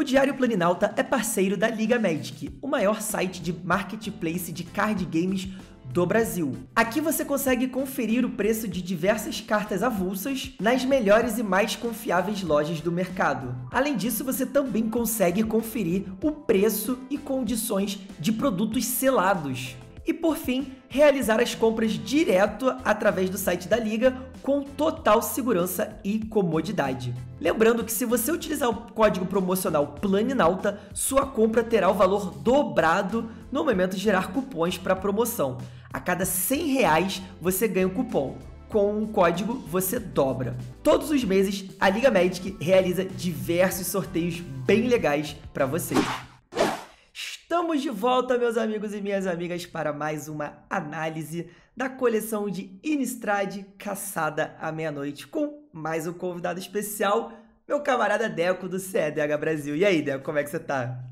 O Diário Planinalta é parceiro da Liga Magic, o maior site de marketplace de card games do Brasil. Aqui você consegue conferir o preço de diversas cartas avulsas nas melhores e mais confiáveis lojas do mercado. Além disso, você também consegue conferir o preço e condições de produtos selados. E por fim, realizar as compras direto através do site da Liga com total segurança e comodidade. Lembrando que se você utilizar o código promocional PLANINAUTA, sua compra terá o valor dobrado no momento de gerar cupons para promoção. A cada 100 reais você ganha um cupom com um código você dobra. Todos os meses, a Liga Magic realiza diversos sorteios bem legais para vocês. Estamos de volta, meus amigos e minhas amigas, para mais uma análise da coleção de Inistrade Caçada à Meia-Noite, com mais um convidado especial, meu camarada Deco do CEDH Brasil. E aí, Deco, como é que você tá?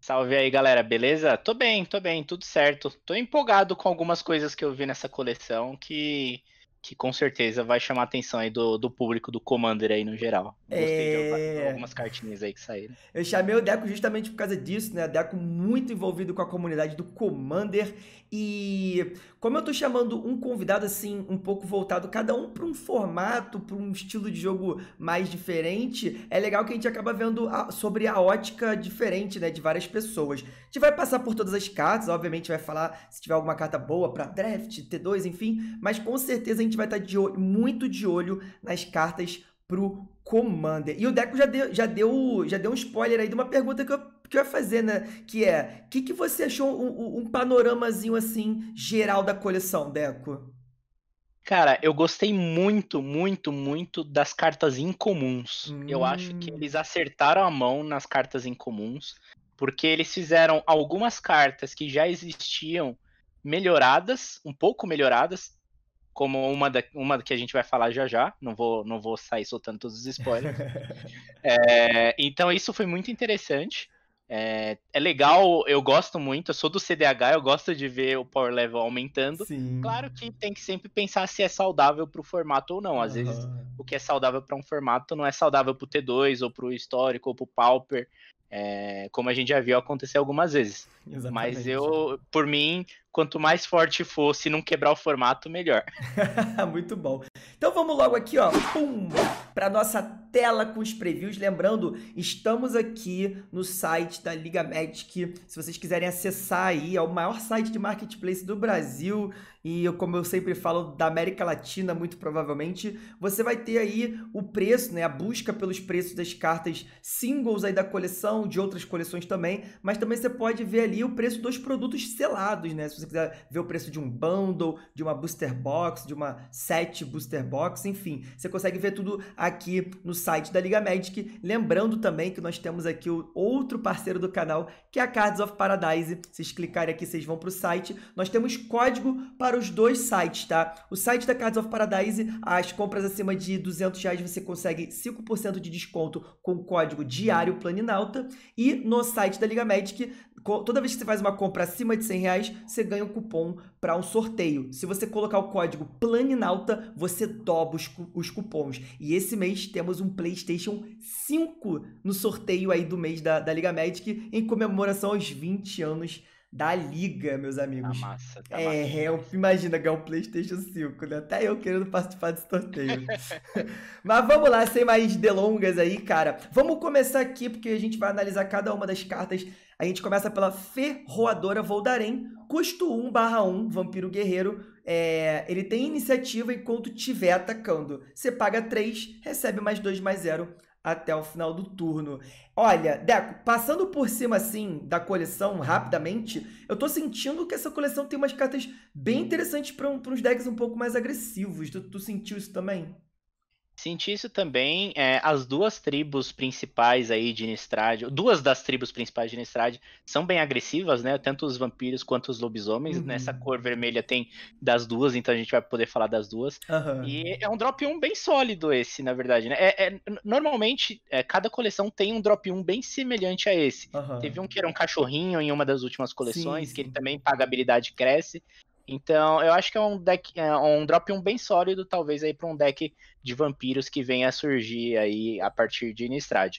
Salve aí, galera, beleza? Tô bem, tô bem, tudo certo. Tô empolgado com algumas coisas que eu vi nessa coleção que que com certeza vai chamar a atenção aí do, do público do Commander aí no geral. Gostei é... de algumas cartinhas aí que saíram. Eu chamei o Deco justamente por causa disso, né? Deco muito envolvido com a comunidade do Commander e como eu estou chamando um convidado assim, um pouco voltado, cada um para um formato, para um estilo de jogo mais diferente, é legal que a gente acaba vendo a, sobre a ótica diferente, né, de várias pessoas. A gente vai passar por todas as cartas, obviamente vai falar se tiver alguma carta boa para draft, T2, enfim, mas com certeza a gente vai estar tá de olho, muito de olho nas cartas pro Commander. E o Deco já deu, já deu, já deu um spoiler aí de uma pergunta que eu que vai fazer, né? Que é, o que, que você achou um, um, panoramazinho assim geral da coleção, Deco? Cara, eu gostei muito, muito, muito das cartas incomuns. Hum. Eu acho que hum. eles acertaram a mão nas cartas incomuns, porque eles fizeram algumas cartas que já existiam melhoradas, um pouco melhoradas, como uma, da, uma que a gente vai falar já já, não vou, não vou sair soltando todos os spoilers. é, então isso foi muito interessante. É, é, legal, eu gosto muito, eu sou do CDH, eu gosto de ver o power level aumentando. Sim. Claro que tem que sempre pensar se é saudável para o formato ou não. Às uhum. vezes, o que é saudável para um formato não é saudável para o T2, ou para o histórico, ou para o Pauper. É, como a gente já viu acontecer algumas vezes. Exatamente. Mas eu, por mim, quanto mais forte for, se não quebrar o formato, melhor. Muito bom. Então vamos logo aqui, ó, pum, para nossa tela com os previews. Lembrando, estamos aqui no site da Liga Magic. Se vocês quiserem acessar aí, é o maior site de marketplace do Brasil e como eu sempre falo da América Latina, muito provavelmente, você vai ter aí o preço, né, a busca pelos preços das cartas singles aí da coleção, de outras coleções também, mas também você pode ver ali o preço dos produtos selados, né? Se você quiser ver o preço de um bundle, de uma booster box, de uma set booster box, enfim, você consegue ver tudo aqui no site da Liga Magic. Lembrando também que nós temos aqui o outro parceiro do canal, que é a Cards of Paradise. Se vocês clicarem aqui, vocês vão para o site. Nós temos código para os dois sites, tá? O site da Cards of Paradise, as compras acima de 200 reais, você consegue 5% de desconto com o código diário Planinauta. E no site da Liga Magic, toda vez que você faz uma compra acima de 100 reais, você ganha um cupom para um sorteio. Se você colocar o código PLANINAUTA, você dobra os, os cupons. E esse mês temos um PlayStation 5 no sorteio aí do mês da, da Liga Magic, em comemoração aos 20 anos da liga, meus tá amigos. Tá massa, tá é, massa. é, imagina ganhar um PlayStation 5, né? Até eu querendo participar desse sorteio. Mas vamos lá, sem mais delongas aí, cara. Vamos começar aqui porque a gente vai analisar cada uma das cartas a gente começa pela Ferroadora Voldaren, custo 1 barra 1, Vampiro Guerreiro. É, ele tem iniciativa enquanto estiver atacando. Você paga 3, recebe mais 2, mais 0 até o final do turno. Olha, Deco, passando por cima assim da coleção rapidamente, eu tô sentindo que essa coleção tem umas cartas bem interessantes para uns decks um pouco mais agressivos. Tu, tu sentiu isso também? Senti isso também. É, as duas tribos principais aí de Nistrad, duas das tribos principais de Nistrad são bem agressivas, né? Tanto os vampiros quanto os lobisomens. Né, uhum. Nessa cor vermelha tem das duas, então a gente vai poder falar das duas. Uhum. E é um drop 1 bem sólido esse, na verdade, né? É, é normalmente, é, cada coleção tem um drop 1 bem semelhante a esse. Uhum. Teve um que era um cachorrinho em uma das últimas coleções, sim, sim. que ele também paga habilidade cresce. Então, eu acho que é um deck, é um drop bem sólido, talvez aí para um deck de vampiros que venha a surgir aí a partir de Innistrad.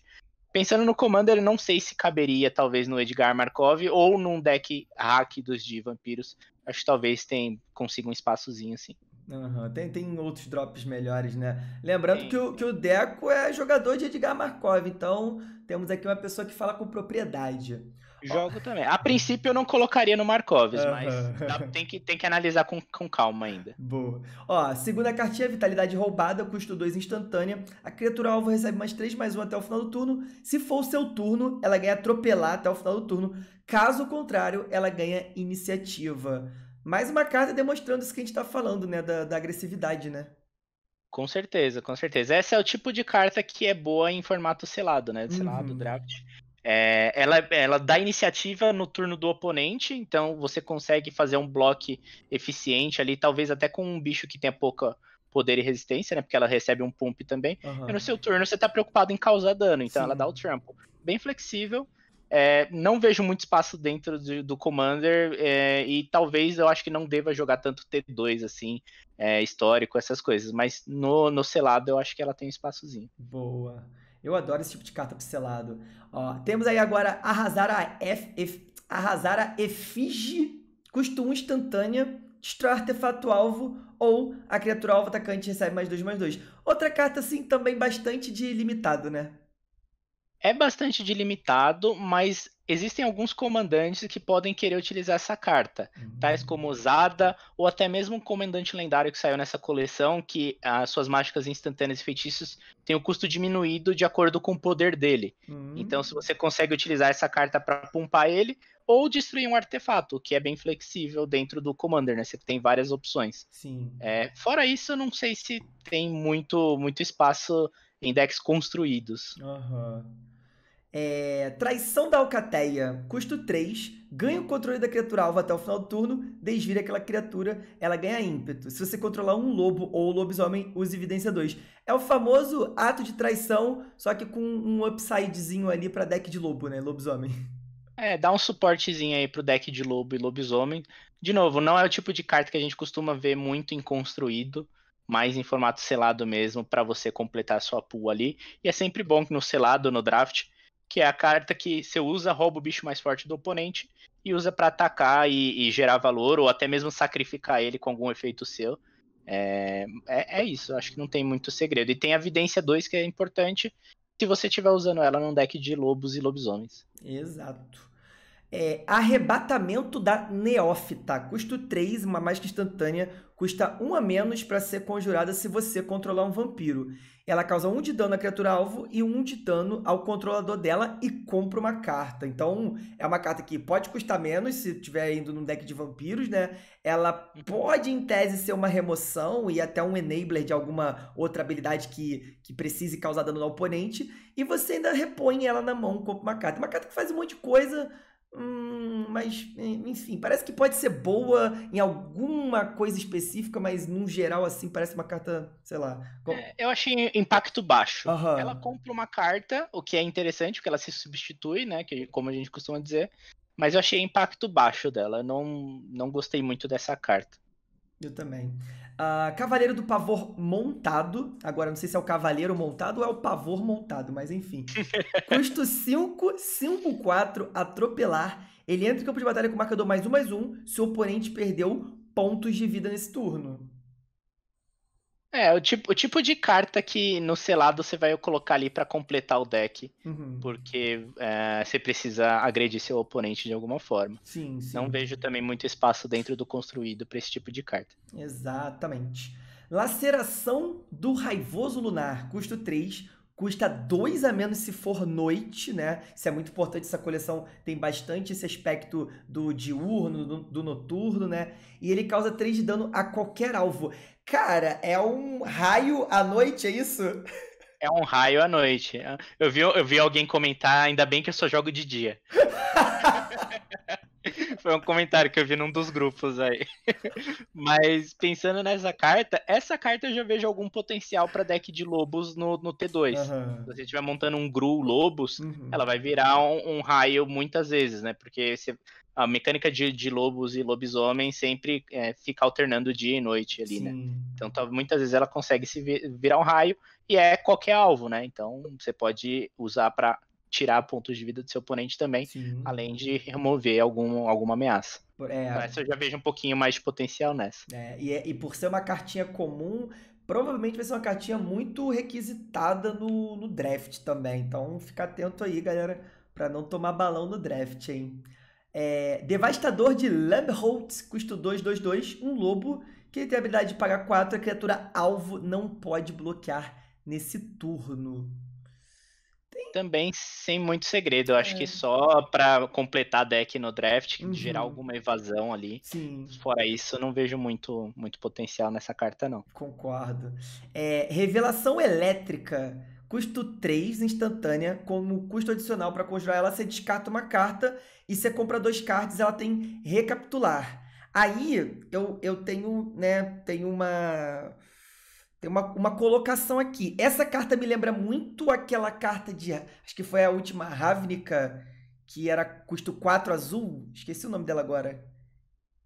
Pensando no Commander, não sei se caberia talvez no Edgar Markov ou num deck hack dos de vampiros. Acho que talvez tem, consiga um espaçozinho assim. Uhum. Tem, tem outros drops melhores, né? Lembrando que, o, que o Deco é jogador de Edgar Markov, então temos aqui uma pessoa que fala com propriedade. Jogo também. A princípio eu não colocaria no Markovs, mas dá, tem, que, tem que analisar com, com calma ainda. Boa. Ó, segunda cartinha, vitalidade roubada, custo 2 instantânea. A criatura alvo recebe mais 3, mais 1 até o final do turno. Se for o seu turno, ela ganha atropelar até o final do turno. Caso contrário, ela ganha iniciativa. Mais uma carta demonstrando isso que a gente tá falando, né? Da, da agressividade, né? Com certeza, com certeza. Essa é o tipo de carta que é boa em formato selado, né? Selado, uhum. draft. É, ela, ela dá iniciativa no turno do oponente, então você consegue fazer um bloco eficiente ali, talvez até com um bicho que tenha pouca poder e resistência, né? Porque ela recebe um pump também. Uhum. E no seu turno você tá preocupado em causar dano, então Sim. ela dá o trampo. Bem flexível. É, não vejo muito espaço dentro de, do Commander é, e talvez eu acho que não deva jogar tanto T2 assim, é, histórico, essas coisas. Mas no, no selado eu acho que ela tem um espaçozinho. Boa. Eu adoro esse tipo de carta pixelado. Ó, temos aí agora arrasar a, F, F, arrasar a efígie, custo 1 instantânea, destrói artefato alvo ou a criatura alvo atacante recebe mais 2, mais 2. Outra carta, assim, também bastante de limitado, né? é bastante delimitado, mas existem alguns comandantes que podem querer utilizar essa carta, uhum. tais como Zada ou até mesmo um comandante lendário que saiu nessa coleção, que as suas mágicas instantâneas e feitiços têm o custo diminuído de acordo com o poder dele. Uhum. Então, se você consegue utilizar essa carta para pumpar ele ou destruir um artefato, que é bem flexível dentro do Commander, né? Você tem várias opções. Sim. É, fora isso, eu não sei se tem muito muito espaço em decks construídos. Aham. Uhum. É, traição da Alcateia, custo 3, ganha o controle da criatura alva até o final do turno, desvira aquela criatura, ela ganha ímpeto. Se você controlar um lobo ou lobisomem, use evidência 2. É o famoso ato de traição, só que com um upsidezinho ali para deck de lobo, né, lobisomem. É, dá um suportezinho aí pro deck de lobo e lobisomem. De novo, não é o tipo de carta que a gente costuma ver muito em construído mais em formato selado mesmo para você completar a sua pool ali. E é sempre bom que no selado, no draft, que é a carta que você usa, rouba o bicho mais forte do oponente e usa para atacar e, e, gerar valor, ou até mesmo sacrificar ele com algum efeito seu. É, é, é isso, acho que não tem muito segredo. E tem a Vidência 2, que é importante se você estiver usando ela num deck de lobos e lobisomens. Exato. É, arrebatamento da Neófita. Custo 3, uma mágica instantânea. Custa 1 a menos para ser conjurada se você controlar um vampiro. Ela causa um de dano à criatura alvo e um de dano ao controlador dela e compra uma carta. Então, é uma carta que pode custar menos se estiver indo num deck de vampiros, né? Ela uhum. pode, em tese, ser uma remoção e até um enabler de alguma outra habilidade que, que precise causar dano no oponente. E você ainda repõe ela na mão, compra uma carta. Uma carta que faz um monte de coisa Hum, mas, é, enfim, parece que pode ser boa em alguma coisa específica, mas num geral, assim, parece uma carta, sei lá. Com... É, eu achei impacto baixo. Uhum. Ela compra uma carta, o que é interessante, porque ela se substitui, né? Que, como a gente costuma dizer. Mas eu achei impacto baixo dela. não, não gostei muito dessa carta. Eu também. Uh, Cavaleiro do Pavor Montado. Agora, não sei se é o Cavaleiro Montado ou é o Pavor Montado, mas enfim. Custo 5, 5, 4, atropelar. Ele entra em campo de batalha com o marcador mais um, mais um. Seu oponente perdeu pontos de vida nesse turno. É, o tipo, o tipo de carta que no selado você vai colocar ali para completar o deck. Uhum. Porque é, você precisa agredir seu oponente de alguma forma. Sim, sim. Não vejo também muito espaço dentro do construído para esse tipo de carta. Exatamente. Laceração do Raivoso Lunar, custo 3, custa 2 a menos se for noite, né? Isso é muito importante, essa coleção tem bastante esse aspecto do diurno, do, do noturno, né? E ele causa 3 de dano a qualquer alvo. Cara, é um raio à noite, é isso? É um raio à noite. Eu vi, eu vi alguém comentar, ainda bem que eu só jogo de dia. Foi um comentário que eu vi num dos grupos aí. Mas pensando nessa carta, essa carta eu já vejo algum potencial para deck de lobos no, no T2. Uhum. Se você estiver montando um Gru Lobos, uhum. ela vai virar um, um, raio muitas vezes, né? Porque você, a mecânica de, de, lobos e lobisomem sempre é, fica alternando dia e noite ali, né? Sim. né? Então tá, muitas vezes ela consegue se vir, virar um raio e é qualquer alvo, né? Então você pode usar para tirar pontos de vida do seu oponente também, Sim. além de remover algum, alguma ameaça. É, Essa eu já vejo um pouquinho mais de potencial nessa. É, e, é, e por ser uma cartinha comum, provavelmente vai ser uma cartinha muito requisitada no, no draft também. Então fica atento aí, galera, para não tomar balão no draft, hein? É, Devastador de Lambholtz, custo 222, um lobo que ele tem a habilidade de pagar 4, a criatura alvo não pode bloquear nesse turno também sem muito segredo. Eu acho é. que só para completar deck no draft, uhum. gerar alguma evasão ali. Sim. Fora isso, eu não vejo muito, muito potencial nessa carta, não. Concordo. É, revelação elétrica. Custo 3, instantânea, como custo adicional para conjurar ela, você descarta uma carta e você compra dois cards, ela tem recapitular. Aí eu, eu tenho, né, tenho uma tem uma, uma colocação aqui. Essa carta me lembra muito aquela carta de. Acho que foi a última Ravnica, que era custo 4 azul. Esqueci o nome dela agora.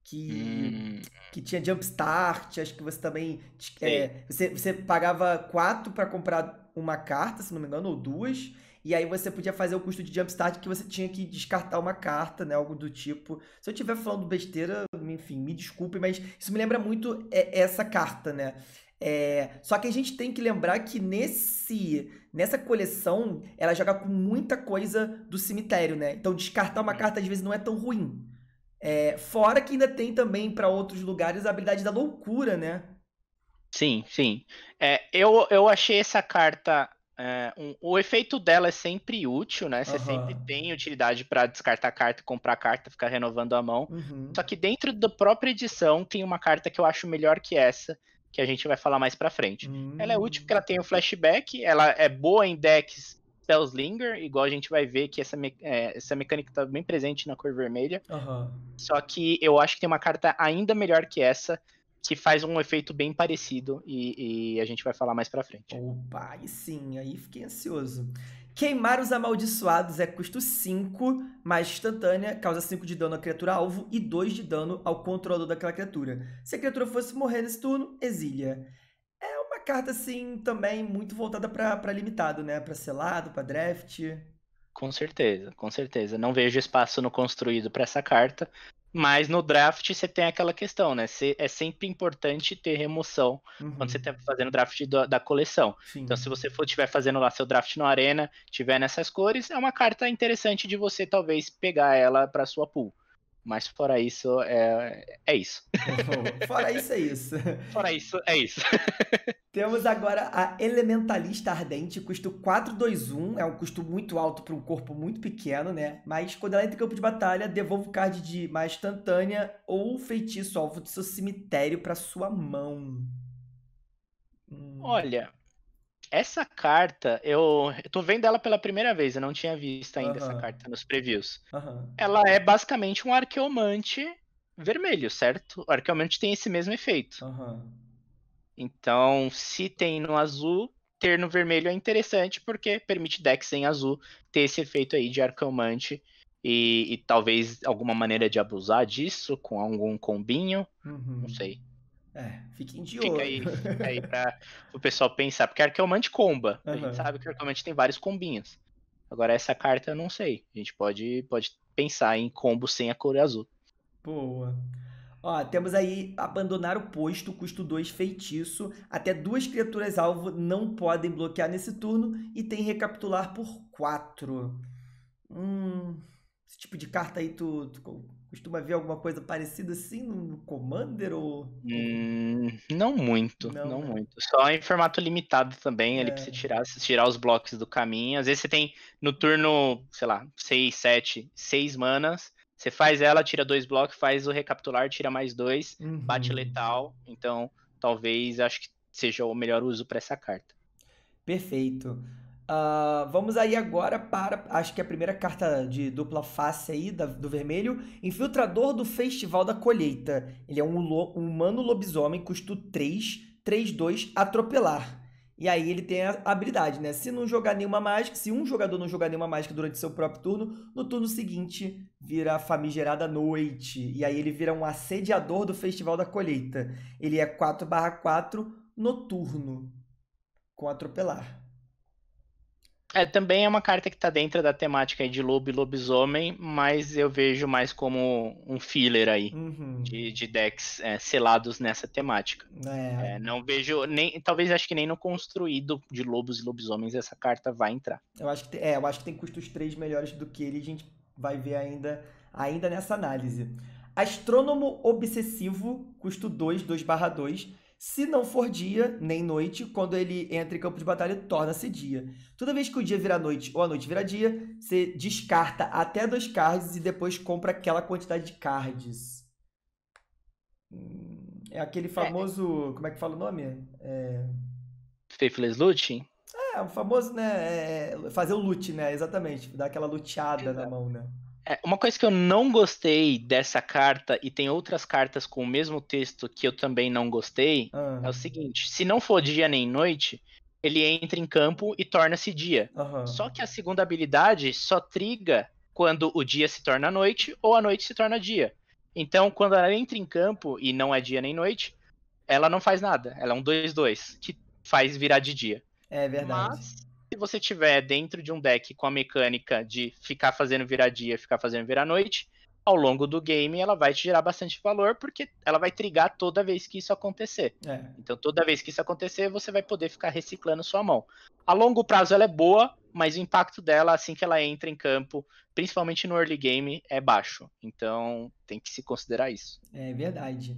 Que, hum. que tinha Jumpstart, acho que você também. É, você, você pagava 4 para comprar uma carta, se não me engano, ou duas. E aí você podia fazer o custo de jumpstart que você tinha que descartar uma carta, né? Algo do tipo. Se eu estiver falando besteira, enfim, me desculpe, mas isso me lembra muito é, essa carta, né? É, só que a gente tem que lembrar que nesse nessa coleção ela joga com muita coisa do cemitério, né? Então descartar uma hum. carta às vezes não é tão ruim. É, fora que ainda tem também para outros lugares a habilidade da loucura, né? Sim, sim. É, eu, eu achei essa carta. É, um, o efeito dela é sempre útil, né? Você uhum. sempre tem utilidade para descartar carta, comprar carta, ficar renovando a mão. Uhum. Só que dentro da própria edição tem uma carta que eu acho melhor que essa, que a gente vai falar mais pra frente. Hum. Ela é hum. útil porque ela tem o um flashback, ela é boa em decks Spellslinger, igual a gente vai ver que essa, me é, essa mecânica tá bem presente na cor vermelha. Uhum. Só que eu acho que tem uma carta ainda melhor que essa, que faz um efeito bem parecido e, e, a gente vai falar mais pra frente. Opa, e sim, aí fiquei ansioso. Queimar os amaldiçoados é custo 5, mais instantânea, causa 5 de dano à criatura alvo e 2 de dano ao controlador daquela criatura. Se a criatura fosse morrer nesse turno, exilia. É uma carta, assim, também muito voltada para limitado, né? Para selado, para draft. Com certeza, com certeza. Não vejo espaço no construído para essa carta. Mas no draft você tem aquela questão, né? é sempre importante ter remoção uhum. quando você está fazendo draft da, da coleção. Sim. Então, se você for tiver fazendo lá seu draft na arena, tiver nessas cores, é uma carta interessante de você talvez pegar ela para sua pool. Mas fora isso, é, é isso. fora isso, é isso. Fora isso, é isso. Temos agora a Elementalista Ardente, custo 421, é um custo muito alto para um corpo muito pequeno, né? Mas quando ela entra em campo de batalha, devolva o card de mais instantânea ou feitiço alvo do seu cemitério para sua mão. Hum. Olha, essa carta, eu, eu tô vendo ela pela primeira vez, eu não tinha visto ainda uhum. essa carta nos previews. Uhum. Ela é basicamente um arqueomante vermelho, certo? O arqueomante tem esse mesmo efeito. Uhum. Então, se tem no azul, ter no vermelho é interessante, porque permite decks em azul ter esse efeito aí de arqueomante. E, e talvez alguma maneira de abusar disso com algum combinho, não uhum. sei. É, fiquem de olho. Fica aí, aí pra o pessoal pensar, porque Arqueomante comba. Uhum. A gente sabe que Arqueomante tem vários combinhos. Agora, essa carta eu não sei. A gente pode, pode pensar em combo sem a cor azul. Boa. Ó, temos aí abandonar o posto, custo 2 feitiço. Até duas criaturas alvo não podem bloquear nesse turno e tem recapitular por 4. Hum, esse tipo de carta aí tu, tu costuma ver alguma coisa parecida assim no Commander ou hum, não muito não, não né? muito só em formato limitado também é. ele precisa tirar tirar os blocos do caminho às vezes você tem no turno sei lá 6, 7, 6 manas você faz ela tira dois blocos faz o recapitular tira mais dois uhum. bate letal então talvez acho que seja o melhor uso para essa carta perfeito Uh, vamos aí agora para, acho que é a primeira carta de dupla face aí da, do vermelho. Infiltrador do Festival da Colheita. Ele é um, lo, um humano lobisomem, custo 3, 3, 2, atropelar. E aí ele tem a habilidade, né? Se não jogar nenhuma mágica, se um jogador não jogar nenhuma mágica durante seu próprio turno, no turno seguinte vira a famigerada noite. E aí ele vira um assediador do Festival da Colheita. Ele é 4 barra 4 noturno com atropelar. É, também é uma carta que está dentro da temática de lobo e lobisomem, mas eu vejo mais como um filler aí uhum. de, de, decks é, selados nessa temática. É. É, não vejo nem, talvez acho que nem no construído de lobos e lobisomens essa carta vai entrar. Eu acho que é, eu acho que tem custos três melhores do que ele. A gente vai ver ainda, ainda nessa análise. Astrônomo obsessivo, custo 2, 2/2. Se não for dia, nem noite, quando ele entra em campo de batalha, torna-se dia. Toda vez que o dia vira noite ou a noite vira dia, você descarta até dois cards e depois compra aquela quantidade de cards. Hum, é aquele é, é. famoso. É. Como é que fala o nome? É... Faithless Looting? É, o famoso, né? É, é fazer o loot, né? Exatamente. Dar aquela luteada Exato. na mão, né? É, uma coisa que eu não gostei dessa carta, e tem outras cartas com o mesmo texto que eu também não gostei, uhum. é o seguinte: se não for dia nem noite, ele entra em campo e torna-se dia. Uhum. Só que a segunda habilidade só triga quando o dia se torna noite ou a noite se torna dia. Então, quando ela entra em campo e não é dia nem noite, ela não faz nada. Ela é um 2-2, que faz virar de dia. É verdade. Mas você tiver dentro de um deck com a mecânica de ficar fazendo virar dia, ficar fazendo virar noite, ao longo do game ela vai te gerar bastante valor, porque ela vai trigar toda vez que isso acontecer. É. Então, toda vez que isso acontecer, você vai poder ficar reciclando sua mão. A longo prazo ela é boa, mas o impacto dela, assim que ela entra em campo, principalmente no early game, é baixo. Então, tem que se considerar isso. É verdade.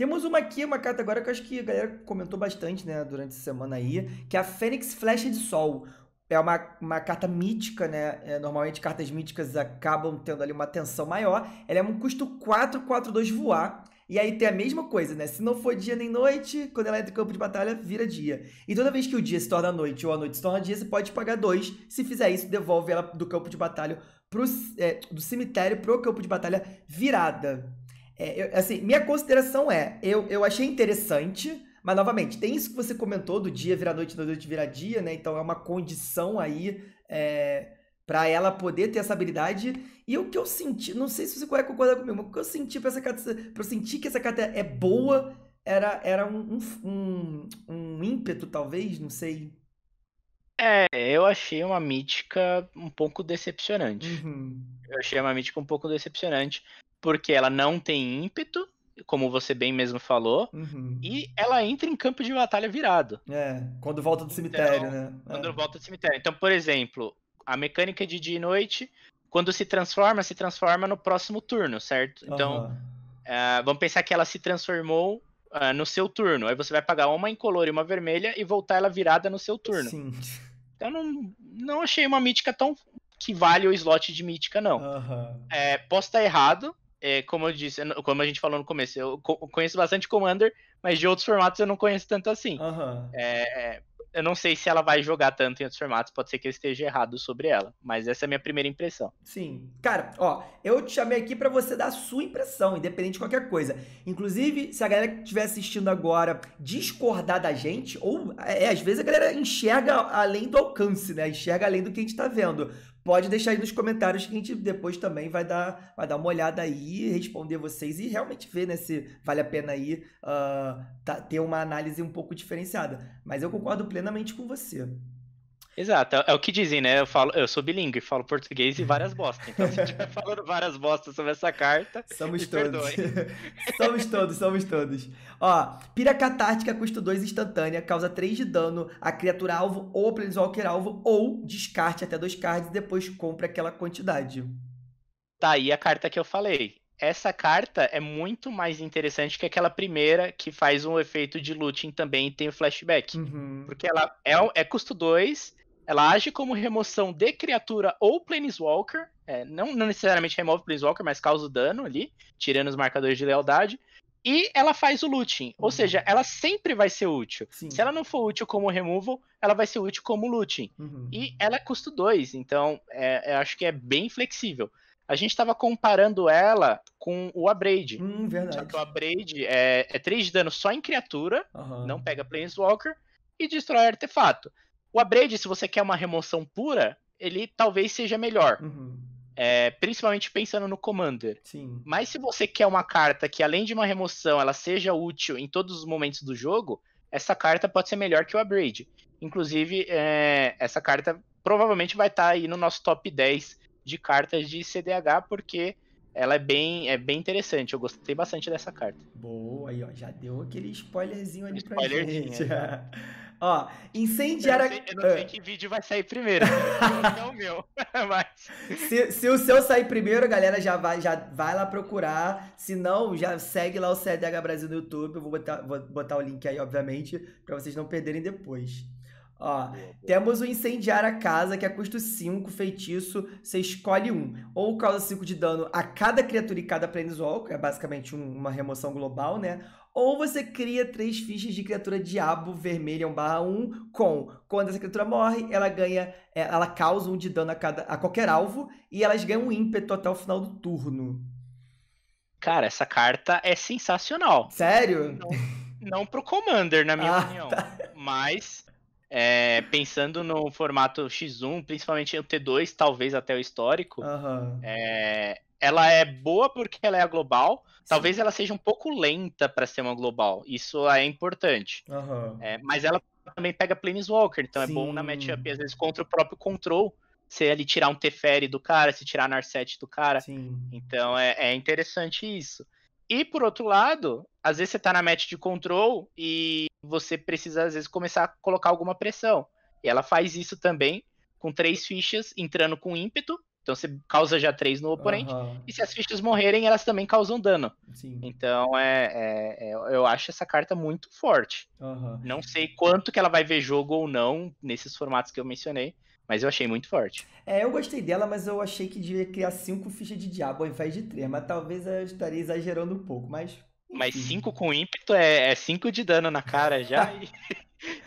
Temos uma aqui, uma carta agora que eu acho que a galera comentou bastante, né, durante essa semana aí, que é a Fênix Flecha de Sol. É uma, uma carta mítica, né? É, normalmente cartas míticas acabam tendo ali uma tensão maior. Ela é um custo 4, 4, 2 voar. E aí tem a mesma coisa, né? Se não for dia nem noite, quando ela entra em campo de batalha, vira dia. E toda vez que o dia se torna noite ou a noite se torna dia, você pode pagar dois. Se fizer isso, devolve ela do campo de batalha pro, é, do cemitério pro campo de batalha virada. É, eu, assim, minha consideração é, eu, eu achei interessante, mas novamente, tem isso que você comentou do dia virar noite, da noite virar dia, né? Então é uma condição aí é, para ela poder ter essa habilidade. E o que eu senti, não sei se você vai concordar comigo, mas o que eu senti para essa carta, para eu sentir que essa carta é boa, era, era um, um, um ímpeto, talvez, não sei. É, eu achei uma mítica um pouco decepcionante. Uhum. Eu achei uma mítica um pouco decepcionante porque ela não tem ímpeto, como você bem mesmo falou, uhum. e ela entra em campo de batalha virado. É, quando volta do cemitério, então, né? Quando é. volta do cemitério. Então, por exemplo, a mecânica de dia e noite, quando se transforma, se transforma no próximo turno, certo? Então, uhum. uh, vamos pensar que ela se transformou uh, no seu turno. Aí você vai pagar uma incolor e uma vermelha e voltar ela virada no seu turno. Sim. Então, não, não achei uma mítica tão que vale o slot de mítica, não. Uhum. É, posso estar errado, é, como eu disse, como a gente falou no começo, eu conheço bastante Commander, mas de outros formatos eu não conheço tanto assim. Uhum. É, eu não sei se ela vai jogar tanto em outros formatos, pode ser que eu esteja errado sobre ela, mas essa é a minha primeira impressão. Sim. Cara, ó, eu te chamei aqui para você dar a sua impressão, independente de qualquer coisa. Inclusive, se a galera que estiver assistindo agora discordar da gente, ou é, às vezes a galera enxerga além do alcance, né? Enxerga além do que a gente tá vendo pode deixar aí nos comentários que a gente depois também vai dar, vai dar uma olhada aí, responder vocês e realmente ver né, se vale a pena aí uh, tá, ter uma análise um pouco diferenciada. Mas eu concordo plenamente com você. Exato, é, é o que dizem, né? Eu falo, eu sou bilíngue, falo português e várias bostas. Então, se estiver falando várias bostas sobre essa carta, somos todos. somos todos, somos todos. Ó, pira catártica custa 2 instantânea, causa 3 de dano a criatura alvo ou planeswalker alvo, ou descarte até dois cards e depois compra aquela quantidade. Tá aí a carta que eu falei essa carta é muito mais interessante que aquela primeira que faz um efeito de looting também e tem o flashback. Uhum. Porque ela é, é custo 2, ela age como remoção de criatura ou Planeswalker. É, não, não, necessariamente remove Planeswalker, mas causa dano ali, tirando os marcadores de lealdade. E ela faz o looting, uhum. ou seja, ela sempre vai ser útil. Sim. Se ela não for útil como removal, ela vai ser útil como looting. Uhum. E ela é custo 2, então é, eu acho que é bem flexível a gente estava comparando ela com o Abrade. Hum, verdade. Só que o Abrade é, é 3 de dano só em criatura, uhum. não pega Planeswalker, e destrói artefato. O Abrade, se você quer uma remoção pura, ele talvez seja melhor. Uhum. É, principalmente pensando no Commander. Sim. Mas se você quer uma carta que, além de uma remoção, ela seja útil em todos os momentos do jogo, essa carta pode ser melhor que o Abrade. Inclusive, é, essa carta provavelmente vai estar tá aí no nosso top 10 de cartas de CDH, porque ela é bem, é bem interessante. Eu gostei bastante dessa carta. Boa, aí ó, já deu aquele spoilerzinho ali spoilerzinho, pra gente. É. Ó, incendiar a. Eu, não ah. sei que vídeo vai sair primeiro. Né? é o meu. Mas... Se, se, o seu sair primeiro, galera já vai, já vai lá procurar. Se não, já segue lá o CDH Brasil no YouTube. Eu vou botar, vou botar o link aí, obviamente, para vocês não perderem depois. Ó, boa, temos o incendiar a casa, que é custo 5, feitiço, você escolhe um. Ou causa 5 de dano a cada criatura e cada planizol, que é basicamente um, uma remoção global, né? Ou você cria três fichas de criatura diabo vermelha 1 barra 1 com. Quando essa criatura morre, ela ganha. É, ela causa um de dano a, cada, a qualquer alvo e elas ganham um ímpeto até o final do turno. Cara, essa carta é sensacional. Sério? Não, não pro Commander, na minha ah, opinião. Tá. Mas é, pensando no formato X1, principalmente o T2, talvez até o histórico, uhum. é, ela é boa porque ela é a global. Sim. Talvez ela seja um pouco lenta para ser uma global. Isso é importante. Uhum. É, mas ela também pega Planeswalker, então Sim. é bom na matchup, às vezes, contra o próprio control. se ele tirar um Teferi do cara, se tirar Narset do cara. Sim. Então é, é interessante isso. E por outro lado, às vezes você tá na match de control e você precisa, às vezes, começar a colocar alguma pressão. E ela faz isso também com três fichas entrando com ímpeto. Então você causa já três no oponente. Uhum. E se as fichas morrerem, elas também causam dano. Sim. Então é, é, é eu acho essa carta muito forte. Uhum. Não sei quanto que ela vai ver jogo ou não nesses formatos que eu mencionei. Mas eu achei muito forte. É, eu gostei dela, mas eu achei que devia criar cinco fichas de diabo ao invés de três. Mas talvez eu estaria exagerando um pouco, mas. Mas cinco com ímpeto é, é cinco de dano na cara já. e,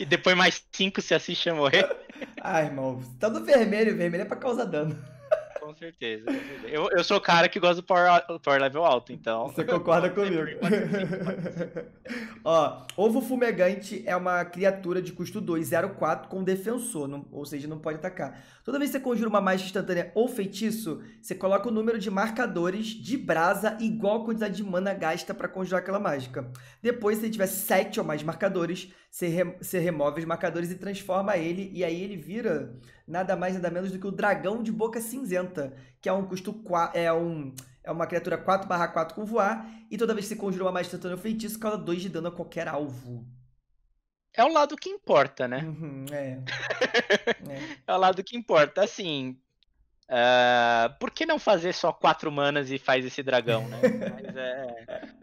e, depois mais cinco se assiste a morrer. Ai, ah, irmão, tá no vermelho, vermelho é pra causar dano. Com certeza. Eu, eu sou o cara que gosta do power, power level alto, então. Você concorda comigo? Ó, ovo fumegante é uma criatura de custo 2, 04 com defensor, não, ou seja, não pode atacar. Toda vez que você conjura uma magia instantânea ou feitiço, você coloca o número de marcadores de brasa igual a quantidade de mana gasta para conjurar aquela mágica. Depois, se você tiver 7 ou mais marcadores, você, re, você remove os marcadores e transforma ele, e aí ele vira nada mais nada menos do que o dragão de boca cinzenta, que é um custo é um é uma criatura 4/4 com voar, e toda vez que se conjura uma magia instantânea ou feitiço, causa 2 de dano a qualquer alvo. É o lado que importa, né? Uhum, é. é. é. o lado que importa. Assim, uh, por que não fazer só quatro manas e faz esse dragão, né? Mas é,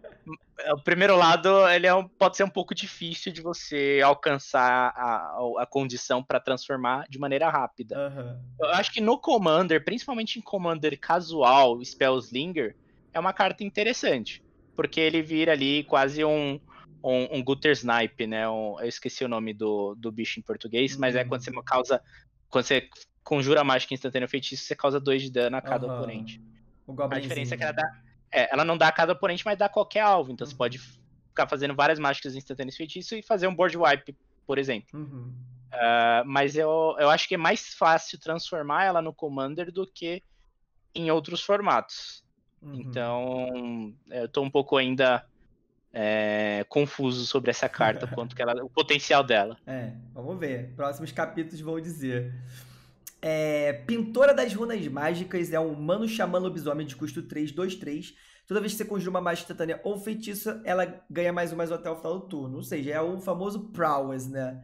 é, o primeiro lado ele é um, pode ser um pouco difícil de você alcançar a, a condição para transformar de maneira rápida. Uhum. Eu acho que no Commander, principalmente em Commander casual, Spellslinger, é uma carta interessante. Porque ele vira ali quase um, um, um Gutter Snipe, né? Um, eu esqueci o nome do, do bicho em português, uhum. mas é uhum. quando você causa. Quando você conjura mágica instantânea feitiço, você causa dois de dano a cada uhum. oponente. a diferença é que ela dá é, ela não dá a cada oponente, mas dá qualquer alvo. Então uhum. você pode ficar fazendo várias mágicas instantâneas feitiço e fazer um board wipe, por exemplo. Uhum. Uh, mas eu, eu acho que é mais fácil transformar ela no Commander do que em outros formatos. Uhum. Então, eu tô um pouco ainda é, confuso sobre essa carta, quanto que ela, o potencial dela. É, vamos ver. Próximos capítulos vão dizer é, Pintora das Runas Mágicas é um humano xamã lobisomem de custo 3, 2, 3. Toda vez que você conjura uma magia instantânea ou feitiço, ela ganha mais um mais um até o final do turno. Ou seja, é o famoso prowess, né?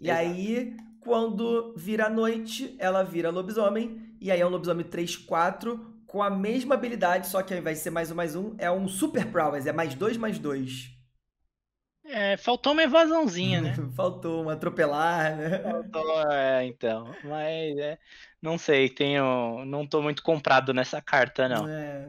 E Exato. aí, quando vira noite, ela vira lobisomem. E aí é um lobisomem 3, 4, com a mesma habilidade, só que ao invés de ser mais um mais um, é um super prowess, é mais dois mais dois. É, faltou uma evasãozinha, né? faltou uma atropelar, né? Faltou, é, então. Mas é, não sei, tenho. Não tô muito comprado nessa carta, não. É.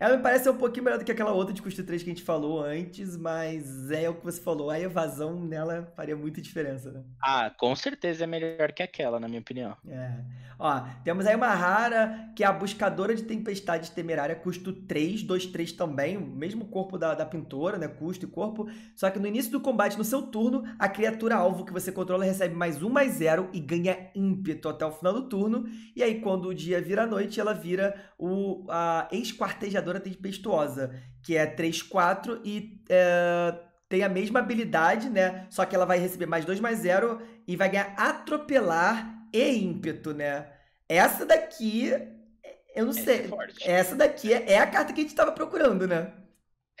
Ela me parece um pouquinho melhor do que aquela outra de custo 3 que a gente falou antes, mas é o que você falou, a evasão nela faria muita diferença, né? Ah, com certeza é melhor que aquela, na minha opinião. É. Ó, temos aí uma rara, que é a Buscadora de Tempestades Temerária, custo 3, 2, 3 também, mesmo corpo da, da pintora, né? Custo e corpo, só que no início do combate, no seu turno, a criatura alvo que você controla recebe mais um, mais zero e ganha ímpeto até o final do turno, e aí quando o dia vira noite, ela vira o ex-quartejador marcadora tempestuosa, que é 3-4 e é, tem a mesma habilidade, né? Só que ela vai receber mais 2, mais 0 e vai ganhar atropelar e ímpeto, né? Essa daqui, eu não é sei. essa daqui é, a carta que a gente tava procurando, né?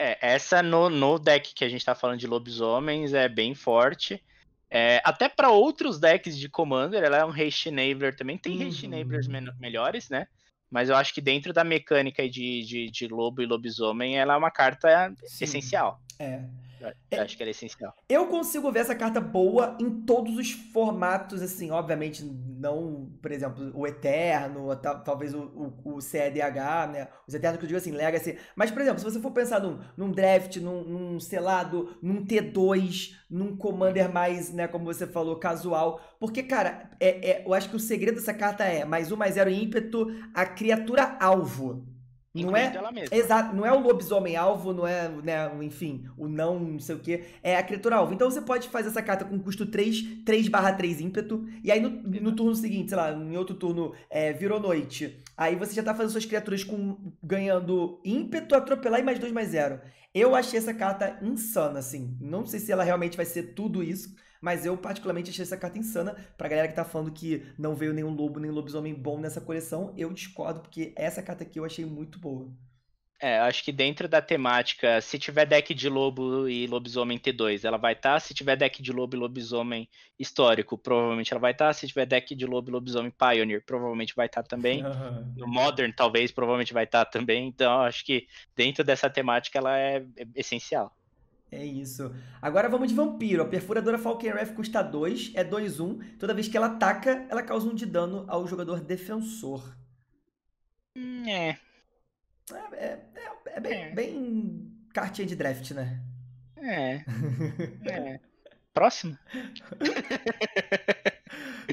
É, essa no, no deck que a gente está falando de lobisomens é bem forte. É, até para outros decks de Commander, ela é um Haste Enabler também. Tem uhum. Haste Enablers me melhores, né? Mas eu acho que dentro da mecânica de, de, de lobo e lobisomem, ela é uma carta Sim. essencial. É. Eu é, é, acho que é essencial. Eu consigo ver essa carta boa em todos os formatos, assim, obviamente, não, por exemplo, o Eterno, talvez o, o, o CEDH, né? Os Eternos que eu digo assim, Legacy. Mas, por exemplo, se você for pensar num, num draft, num, num selado, num T2, num Commander mais, né, como você falou, casual. Porque, cara, é, é, eu acho que o segredo dessa carta é mais um mais zero ímpeto, a criatura alvo não é, Exato, não é o lobisomem alvo, não é, né, enfim, o não, não sei o que, é a criatura alvo. Então você pode fazer essa carta com custo 3, 3 barra 3 ímpeto, e aí no, no, turno seguinte, sei lá, em outro turno, é, virou noite. Aí você já tá fazendo suas criaturas com ganhando ímpeto, atropelar e mais 2 mais 0. Eu achei essa carta insana, assim. Não sei se ela realmente vai ser tudo isso, mas eu, particularmente, achei essa carta insana. Pra galera que tá falando que não veio nenhum lobo, nem lobisomem bom nessa coleção, eu discordo, porque essa carta aqui eu achei muito boa. É, acho que dentro da temática, se tiver deck de lobo e lobisomem T2, ela vai estar. Tá. Se tiver deck de lobo e lobisomem histórico, provavelmente ela vai estar. Tá. Se tiver deck de lobo e lobisomem Pioneer, provavelmente vai estar tá também. Uhum. No Modern, talvez, provavelmente vai estar tá também. Então, acho que dentro dessa temática ela é, é essencial. É isso. Agora vamos de vampiro. A perfuradora Falcon Ref custa 2, é 2-1. Um. Toda vez que ela ataca, ela causa um de dano ao jogador defensor. Hum, é. é. É, é, é bem, é. bem cartinha de draft, né? É. é. Próximo?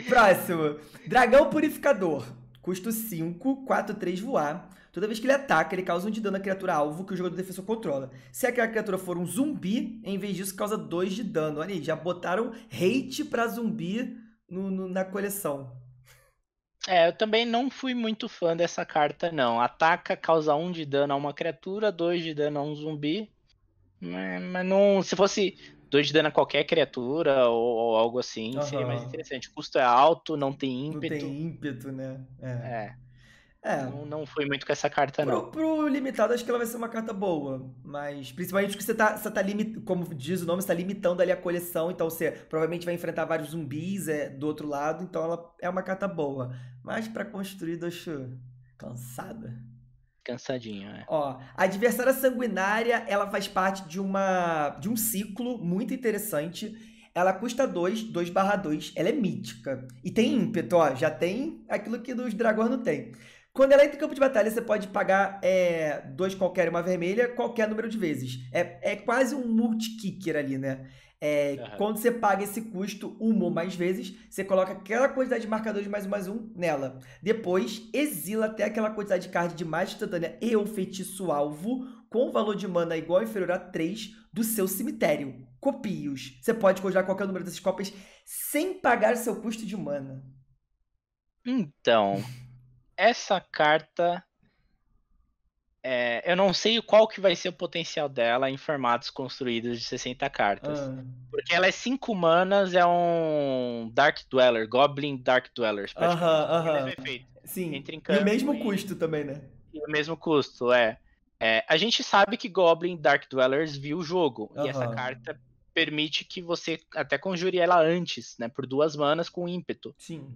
Próximo. Dragão Purificador. Custo 5, 4, 3 voar. Toda vez que ele ataca, ele causa um de dano à criatura alvo que o jogador defensor controla. Se aquela criatura for um zumbi, em vez disso, causa 2 de dano. Olha aí, já botaram hate pra zumbi no, no, na coleção. É, eu também não fui muito fã dessa carta, não. Ataca, causa 1 um de dano a uma criatura, 2 de dano a um zumbi. Mas, é, mas não. Se fosse 2 de dano a qualquer criatura ou, ou algo assim, uhum. seria mais interessante. O custo é alto, não tem ímpeto. Não tem ímpeto, né? é. é. É. Não, não fui muito com essa carta, não. Pro, limitado, acho que ela vai ser uma carta boa. Mas, principalmente porque você tá, você tá limit, como diz o nome, você tá limitando ali a coleção. Então, você provavelmente vai enfrentar vários zumbis é, do outro lado. Então, ela é uma carta boa. Mas, para construir, eu acho cansada. cansadinha é. Ó, a adversária sanguinária, ela faz parte de uma de um ciclo muito interessante. Ela custa 2, 2 barra 2. Ela é mítica. E tem ímpeto, ó. Já tem aquilo que dos dragões não tem. Quando ela entra em campo de batalha, você pode pagar é, dois qualquer e uma vermelha, qualquer número de vezes. É, é quase um multi-kicker ali, né? É, uhum. Quando você paga esse custo uma ou mais vezes, você coloca aquela quantidade de marcadores de mais um mais um nela. Depois, exila até aquela quantidade de card de mais instantânea e o feitiço alvo com valor de mana igual ou inferior a 3 do seu cemitério. Copios. Você pode conjurar qualquer número dessas cópias sem pagar seu custo de mana. Então, essa carta. É, eu não sei qual que vai ser o potencial dela em formatos construídos de 60 cartas. Ah. Porque ela é 5 manas, é um Dark Dweller, Goblin Dark Dwellers. Aham, aham. É Sim. Entre em e o mesmo e... custo também, né? E o mesmo custo, é. é. A gente sabe que Goblin Dark Dwellers viu o jogo. E essa carta permite que você até conjure ela antes, né? Por duas manas com ímpeto. Sim.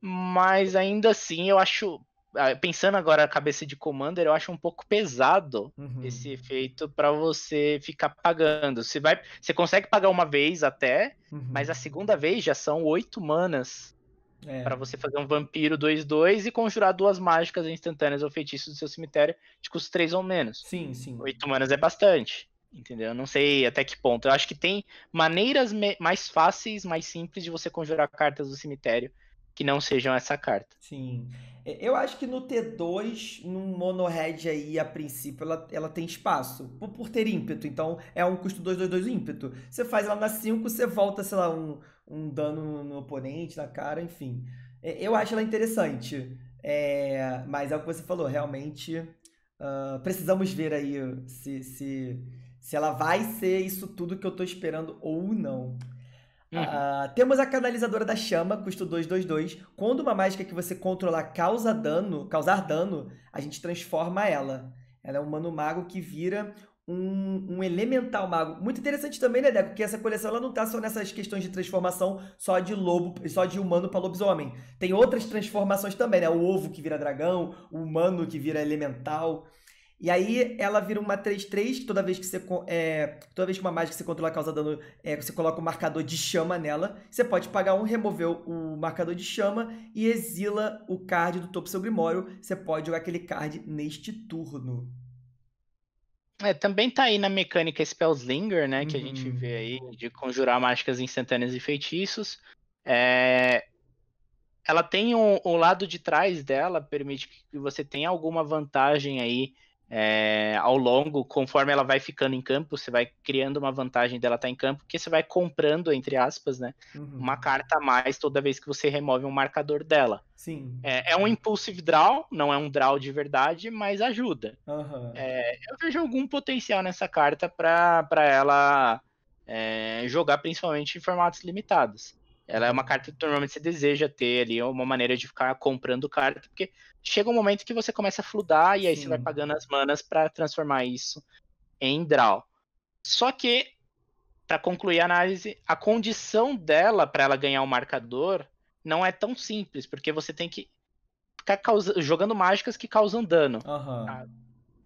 Mas ainda assim, eu acho. Ah, pensando agora a cabeça de Commander, eu acho um pouco pesado uhum. esse efeito para você ficar pagando. Você, vai, você consegue pagar uma vez até, uhum. mas a segunda vez já são oito manas é. para você fazer um vampiro 2-2 e conjurar duas mágicas instantâneas ou feitiços do seu cemitério de custo três ou menos. Sim, sim. oito manas é bastante. Entendeu? Eu não sei até que ponto. Eu acho que tem maneiras mais fáceis, mais simples de você conjurar cartas do cemitério que não sejam essa carta. Sim. É, eu acho que no T2, no Red aí, a princípio, ela, ela tem espaço. Por, por ter ímpeto. Então, é um custo 2, 2, 2 ímpeto. Você faz ela na 5, você volta, sei lá, um, um dano no oponente, na cara, enfim. É, eu acho ela interessante. É, mas é o que você falou, realmente. Uh, precisamos ver aí se, se, se ela vai ser isso tudo que eu tô esperando ou não. Uhum. Uh, temos a canalizadora da chama, custo 222. Quando uma mágica que você controlar causa dano, causar dano, a gente transforma ela. Ela é um mano mago que vira um, um, elemental mago. Muito interessante também, né, Deco? Que essa coleção ela não tá só nessas questões de transformação só de lobo, só de humano para lobisomem. Tem outras transformações também, né? O ovo que vira dragão, o humano que vira elemental. E aí ela vira uma 3-3, toda vez que você. É, toda vez que uma mágica que você controla causa dano, é, você coloca o um marcador de chama nela. Você pode pagar um, remover o marcador de chama e exila o card do topo do seu grimório. Você pode jogar aquele card neste turno. É, também tá aí na mecânica Spellslinger, né? Uhum. Que a gente uhum. vê aí de conjurar mágicas instantâneas e feitiços. É, ela tem o um, um lado de trás dela, permite que você tenha alguma vantagem aí é, ao longo, conforme ela vai ficando em campo, você vai criando uma vantagem dela estar tá em campo, porque você vai comprando, entre aspas, né? Uhum. Uma carta a mais toda vez que você remove um marcador dela. Sim. É, é um impulsive draw, não é um draw de verdade, mas ajuda. Uhum. É, eu vejo algum potencial nessa carta para ela é, jogar, principalmente em formatos limitados. Ela é uma carta que normalmente você deseja ter ali, é uma maneira de ficar comprando carta, porque chega um momento que você começa a fludar e aí Sim. você vai pagando as manas para transformar isso em draw. Só que, para concluir a análise, a condição dela para ela ganhar o um marcador não é tão simples, porque você tem que ficar jogando mágicas que causam dano. Uhum.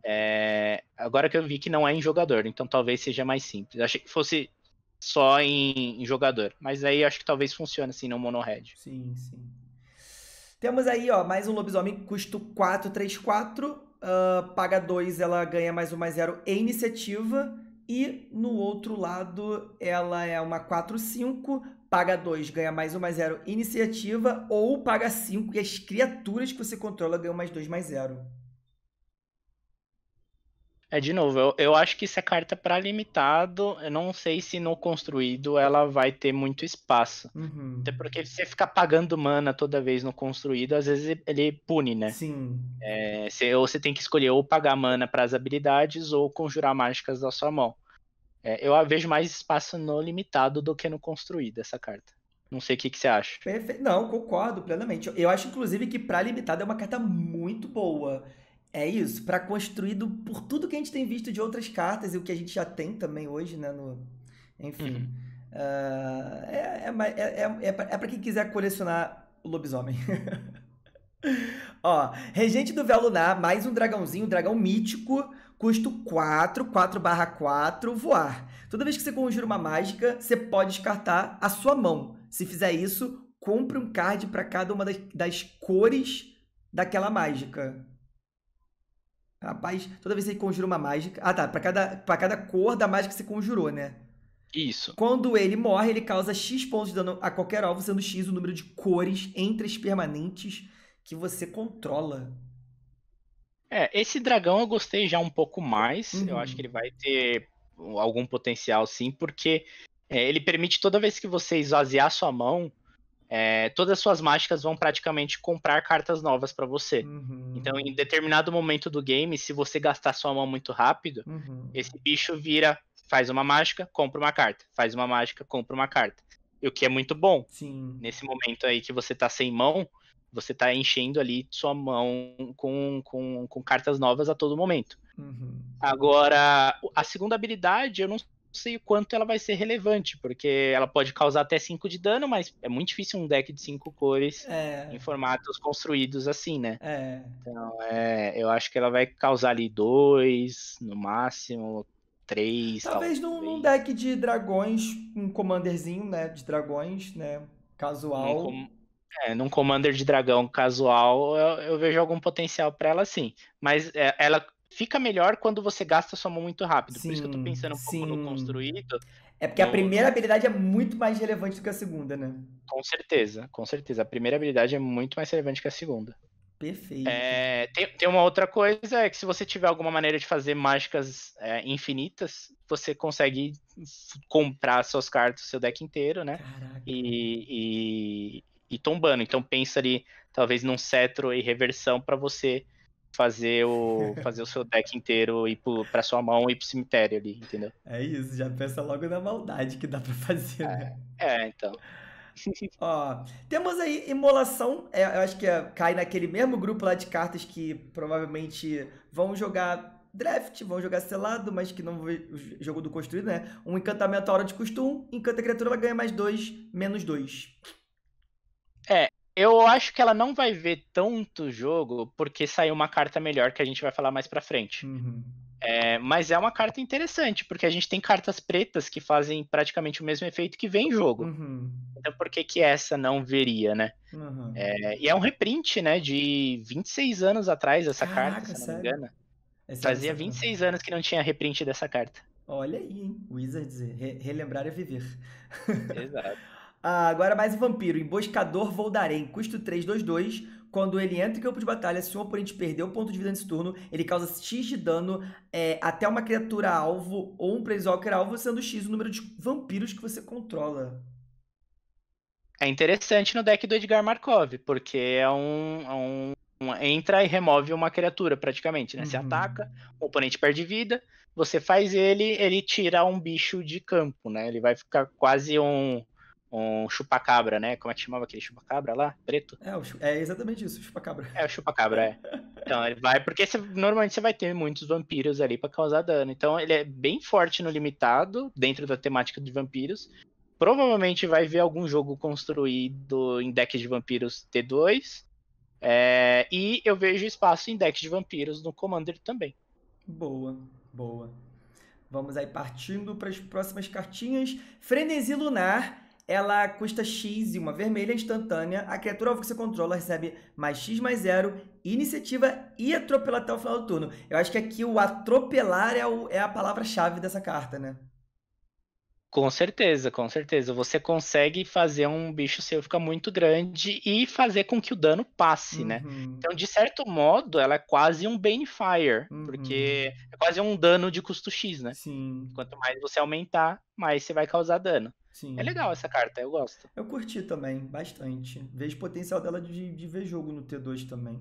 É... Agora que eu vi que não é em jogador, então talvez seja mais simples. achei que fosse só em, em, jogador. Mas aí acho que talvez funcione assim no mono-red. Sim, sim. Temos aí, ó, mais um lobisomem custo 4, 3, 4. Uh, paga 2, ela ganha mais uma 0 em iniciativa. E no outro lado, ela é uma 4, 5. Paga 2, ganha mais uma 0 iniciativa. Ou paga 5 e as criaturas que você controla ganham mais 2, mais 0. É, de novo, eu, eu acho que essa é carta para limitado. Eu não sei se no construído ela vai ter muito espaço. Uhum. Até porque você ficar pagando mana toda vez no construído, às vezes ele pune, né? Sim. É, você, ou você tem que escolher ou pagar mana para as habilidades ou conjurar mágicas da sua mão. É, eu vejo mais espaço no limitado do que no construído essa carta. Não sei o que, que você acha. Perfeito. Não, concordo plenamente. Eu acho, inclusive, que para limitado é uma carta muito boa. É isso, para construído por tudo que a gente tem visto de outras cartas e o que a gente já tem também hoje, né? No... Enfim. Uhum. Uh, é, é, é, é, para quem quiser colecionar o lobisomem. Ó, Regente do Véu Lunar, mais um dragãozinho, um dragão mítico, custo 4, 4 barra 4, voar. Toda vez que você conjura uma mágica, você pode descartar a sua mão. Se fizer isso, compre um card para cada uma das, das cores daquela mágica. Rapaz, toda vez que você conjura uma mágica. Ah, tá. Pra cada, pra cada cor da mágica que você conjurou, né? Isso. Quando ele morre, ele causa X pontos de dano a qualquer alvo, sendo X o número de cores entre as permanentes que você controla. É, esse dragão eu gostei já um pouco mais. Uhum. Eu acho uhum. que ele vai ter algum potencial sim, porque é, ele permite toda vez que você esvaziar sua mão, é, todas as suas mágicas vão praticamente comprar cartas novas para você. Uhum. Então, em determinado momento do game, se você gastar sua mão muito rápido, uhum. esse bicho vira, faz uma mágica, compra uma carta, faz uma mágica, compra uma carta. E o que é muito bom. Sim. Nesse momento aí que você tá sem mão, você tá enchendo ali sua mão com, com, com cartas novas a todo momento. Uhum. Agora, a segunda habilidade, eu não sei o quanto ela vai ser relevante, porque ela pode causar até 5 de dano, mas é muito difícil um deck de 5 cores é. em formatos construídos assim, né? É. Então, é, eu acho que ela vai causar ali 2, no máximo, 3. Talvez, talvez. Num, num, deck de dragões, um commanderzinho, né? De dragões, né? Casual. Um com... É, num Commander de Dragão casual, eu, eu vejo algum potencial para ela sim. Mas é, ela fica melhor quando você gasta sua mão muito rápido. Sim, Por isso que eu tô pensando um sim. pouco no construído. É porque no... a primeira habilidade é muito mais relevante do que a segunda, né? Com certeza, com certeza. A primeira habilidade é muito mais relevante que a segunda. Perfeito. É, tem, tem, uma outra coisa, é que se você tiver alguma maneira de fazer mágicas é, infinitas, você consegue comprar suas cartas, seu deck inteiro, né? Caraca. E, e, e tombando. Então pensa ali, talvez num cetro e reversão para você fazer o, fazer o seu deck inteiro ir pro, pra sua mão e pro cemitério ali, entendeu? É isso, já pensa logo na maldade que dá pra fazer, né? É, é então. Ó, temos aí Imolação, é, eu acho que é, cai naquele mesmo grupo lá de cartas que provavelmente vão jogar draft, vão jogar selado, mas que não o jogo do construído, né? Um encantamento à hora de costume, encanta a criatura, ela ganha mais dois, menos dois. Eu acho que ela não vai ver tanto jogo porque saiu uma carta melhor que a gente vai falar mais pra frente. Uhum. É, mas é uma carta interessante, porque a gente tem cartas pretas que fazem praticamente o mesmo efeito que vem em jogo. Uhum. Então por que, que essa não veria, né? Uhum. É, e é um reprint, né, de 26 anos atrás, essa Caraca, carta, se sério? não me engano. É Fazia 26 anos que não tinha reprint dessa carta. Olha aí, hein? Wizards, re relembrar é viver. Exato. Ah, agora mais um vampiro, emboscador Voldaren. custo 3, 2, 2. Quando ele entra em campo de batalha, se um oponente perder um ponto de vida nesse turno, ele causa X de dano é, até uma criatura alvo ou um Planeswalker alvo, sendo X o número de vampiros que você controla. É interessante no deck do Edgar Markov, porque é um, é um, um entra e remove uma criatura praticamente, né? Uhum. Você ataca, o oponente perde vida, você faz ele, ele tira um bicho de campo, né? Ele vai ficar quase um um chupacabra, né? Como é que chamava aquele chupacabra lá? Preto? É, o, é exatamente isso, chupacabra. É, o chupacabra, é. Então ele vai, porque você, normalmente você vai ter muitos vampiros ali para causar dano. Então ele é bem forte no limitado, dentro da temática de vampiros. Provavelmente vai ver algum jogo construído em deck de vampiros T2. É, e eu vejo espaço em deck de vampiros no Commander também. Boa, boa. Vamos aí partindo para as próximas cartinhas. Frenesi Lunar ela custa X e uma vermelha instantânea. A criatura que você controla recebe mais X mais zero, iniciativa e atropela até o final do turno. Eu acho que aqui o atropelar é, o, é a palavra-chave dessa carta, né? Com certeza, com certeza. Você consegue fazer um bicho seu ficar muito grande e fazer com que o dano passe, né? uhum. né? Então, de certo modo, ela é quase um Banefire, uhum. porque é quase um dano de custo X, né? Sim. Quanto mais você aumentar, mais você vai causar dano. É Sim. É legal essa carta, eu gosto. Eu curti também, bastante. Vejo potencial dela de, de ver jogo no T2 também.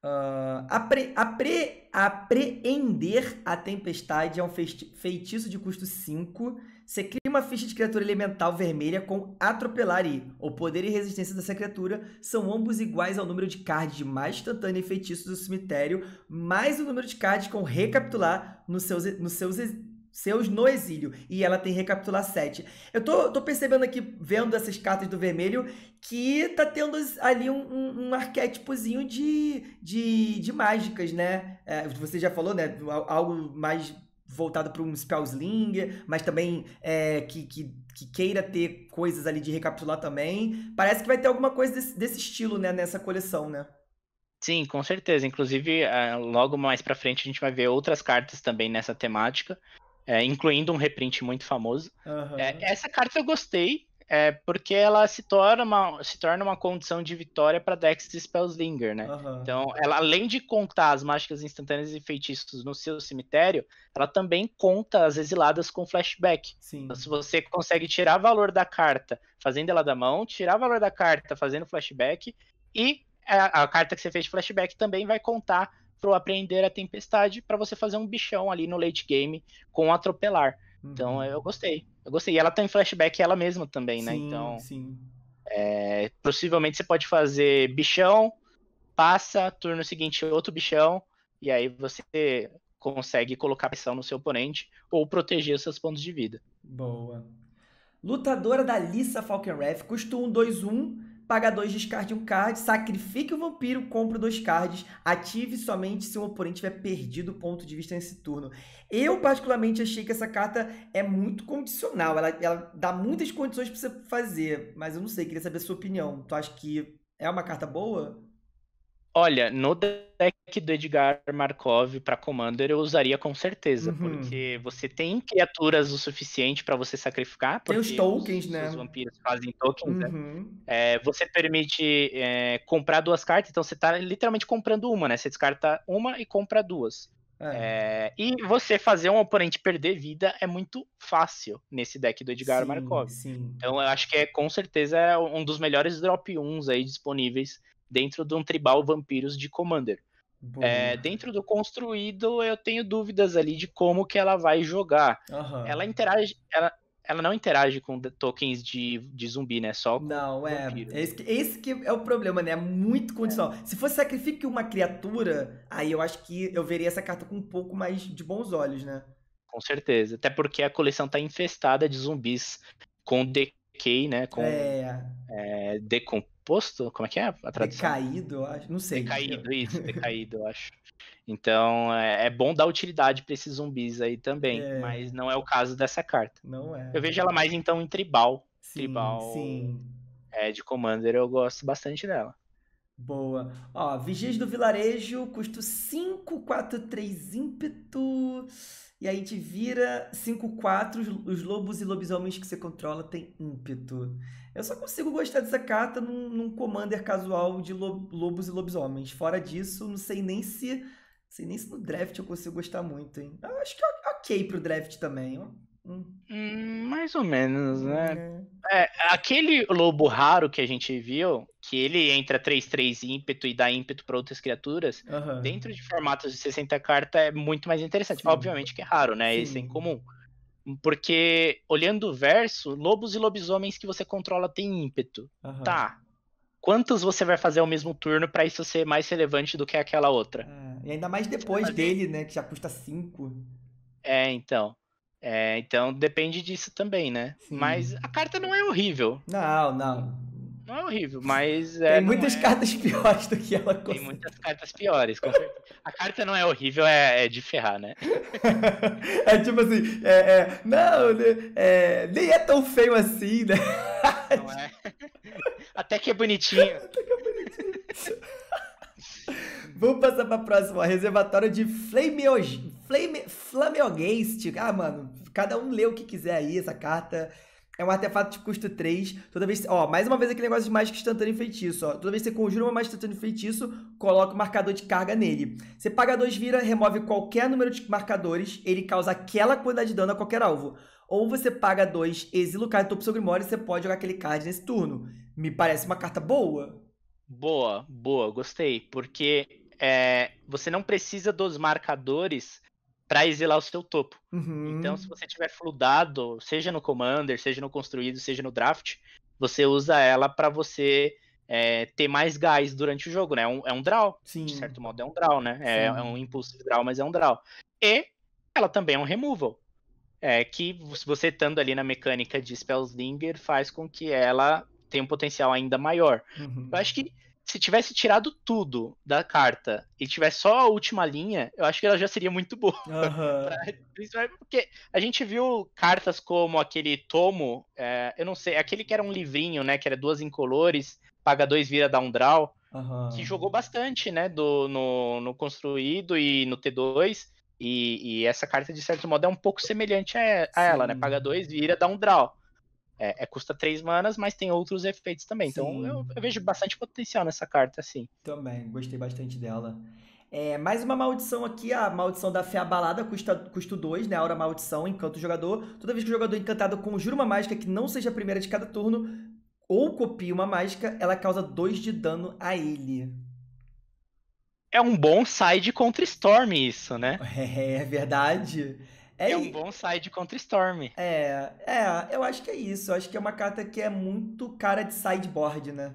Uh, apre, apre, apreender a tempestade é um feitiço de custo 5. Você cria uma ficha de criatura elemental vermelha com atropelar e o poder e resistência dessa criatura são ambos iguais ao número de cards de mais instantânea e feitiço do cemitério, mais o número de cards com recapitular nos seus, nos seus seus no exílio. E ela tem recapitular 7. Eu tô, tô percebendo aqui, vendo essas cartas do vermelho, que tá tendo ali um, um, um arquétipozinho de, de, de mágicas, né? É, você já falou, né? Algo mais voltado para um spellslinger, mas também é, que, que, que, queira ter coisas ali de recapitular também. Parece que vai ter alguma coisa desse, desse estilo, né? Nessa coleção, né? Sim, com certeza. Inclusive, é, logo mais para frente a gente vai ver outras cartas também nessa temática é, incluindo um reprint muito famoso. Uhum. É, essa carta eu gostei, é, porque ela se torna uma, se torna uma condição de vitória para decks de Spellslinger, né? Uhum. Então, ela além de contar as mágicas instantâneas e feitiços no seu cemitério, ela também conta as exiladas com flashback. Sim. Então, se você consegue tirar valor da carta fazendo ela da mão, tirar valor da carta fazendo flashback e a, é, a carta que você fez de flashback também vai contar pro aprender a tempestade para você fazer um bichão ali no late game com atropelar. Então, uhum. Então eu gostei. Eu gostei. E ela tá em flashback ela mesma também, né? sim, né? Então. Sim. É, possivelmente você pode fazer bichão, passa, turno seguinte outro bichão, e aí você consegue colocar pressão no seu oponente ou proteger seus pontos de vida. Boa. Lutadora da Lissa Falkenrath custou um 2-1 paga dois, descarte um card, sacrifique o vampiro, compra dois cards, ative somente se o oponente tiver perdido o ponto de vista nesse turno. Eu, particularmente, achei que essa carta é muito condicional, ela, ela dá muitas condições para você fazer, mas eu não sei, queria saber a sua opinião. Tu acha que é uma carta boa? Olha, no deck do Edgar Markov para Commander eu usaria com certeza, uhum. porque você tem criaturas o suficiente para você sacrificar. Tem os tokens, os, né? Os vampiros fazem tokens, né? uhum. né? É, você permite é, comprar duas cartas, então você tá literalmente comprando uma, né? Você descarta uma e compra duas. É. É, e você fazer um oponente perder vida é muito fácil nesse deck do Edgar sim, Markov. Sim. Então eu acho que é com certeza é um dos melhores drop 1s aí disponíveis dentro de um tribal vampiros de Commander. É, dentro do construído, eu tenho dúvidas ali de como que ela vai jogar. Uhum. Ela interage. Ela, ela não interage com tokens de, de zumbi, né? Só com Não, é. é esse, esse, que, é o problema, né? É muito condicional. É. Se fosse sacrifique uma criatura, aí eu acho que eu veria essa carta com um pouco mais de bons olhos, né? Com certeza. Até porque a coleção tá infestada de zumbis com decay, né? Com é. É, deposto? Como é que é a tradução? Decaído, eu acho. Não sei. Decaído, isso, decaído, eu acho. Então é, é, bom dar utilidade para esses zumbis aí também, é. mas não é o caso dessa carta. Não é. Eu vejo ela mais então em tribal. Sim, tribal. Sim. É, de Commander eu gosto bastante dela. Boa. Ó, Vigias do Vilarejo, custo 5, 4, 3 ímpeto. E aí te vira 5-4, os lobos e lobisomens que você controla têm ímpeto. Eu só consigo gostar dessa carta num, num commander casual de lo, lobos e lobisomens. Fora disso, não sei nem se. sei nem se no draft eu consigo gostar muito, hein? Eu acho que é ok pro draft também. Ó. Hum, mais ou menos, né? É. É, aquele lobo raro que a gente viu, que ele entra 3-3 ímpeto e dá ímpeto para outras criaturas, uhum. dentro de formatos de 60 cartas é muito mais interessante. Sim. Obviamente que é raro, né? Sim. Esse é incomum. Porque, olhando o verso, lobos e lobisomens que você controla têm ímpeto. Uhum. Tá. Quantos você vai fazer ao mesmo turno para isso ser mais relevante do que aquela outra? É, e ainda mais depois dele, né? Que já custa 5. É, então. É, então depende disso também, né? Sim. Mas a carta não é horrível. Não, não. Não é horrível, mas. É, Tem muitas é... cartas piores do que ela consegue. Tem muitas cartas piores, com certeza. A carta não é horrível, é, é de ferrar, né? é tipo assim, é, é não, né, é, nem é tão feio assim, né? Não é. Até que é bonitinho. Até que é bonitinho. Vamos passar pra próxima, ó. Reservatório de Flameo... Flame... Ah, mano, cada um lê o que quiser aí, essa carta. É um artefato de custo 3. Toda vez. Ó, mais uma vez aquele negócio de mágica instantânea e feitiço. Ó. Toda vez que você conjura uma mágica instantânea e feitiço, coloca o marcador de carga nele. Você paga 2 vira, remove qualquer número de marcadores, ele causa aquela quantidade de dano a qualquer alvo. Ou você paga 2, exila o card do topo seu grimório e você pode jogar aquele card nesse turno. Me parece uma carta boa. Boa, boa, gostei. Porque é, você não precisa dos marcadores para exilar o seu topo. Então, uhum. Então, se você tiver fludado, seja no Commander, seja no Construído, seja no Draft, você usa ela para você é, ter mais gás durante o jogo, né? É um, é um draw, Sim. de certo modo é um draw, né? É, é, um impulso de draw, mas é um draw. E ela também é um removal, é, que você estando ali na mecânica de Spellslinger faz com que ela tem um potencial ainda maior. Uhum. Eu acho que se tivesse tirado tudo da carta e tivesse só a última linha, eu acho que ela já seria muito boa. Uhum. Porque a gente viu cartas como aquele tomo, é, eu não sei, aquele que era um livrinho, né? Que era duas incolores, paga dois, vira, dá um draw. Uhum. Que jogou bastante, né? Do, no, no construído e no T2. E, e, essa carta, de certo modo, é um pouco semelhante a, a ela, né? Paga dois, vira, dá um draw. É, é, custa 3 manas, mas tem outros efeitos também. Então, Sim. Então eu, eu, vejo bastante potencial nessa carta, assim. Também, gostei bastante dela. É, mais uma maldição aqui, a maldição da fé abalada, custa, custo 2, né? Aura maldição, encanta o jogador. Toda vez que o jogador é encantado conjura uma mágica que não seja a primeira de cada turno, ou copia uma mágica, ela causa 2 de dano a ele. É um bom side contra Storm isso, né? É, é verdade. É, é um bom side contra Storm. É, é, eu acho que é isso. Eu acho que é uma carta que é muito cara de sideboard, né?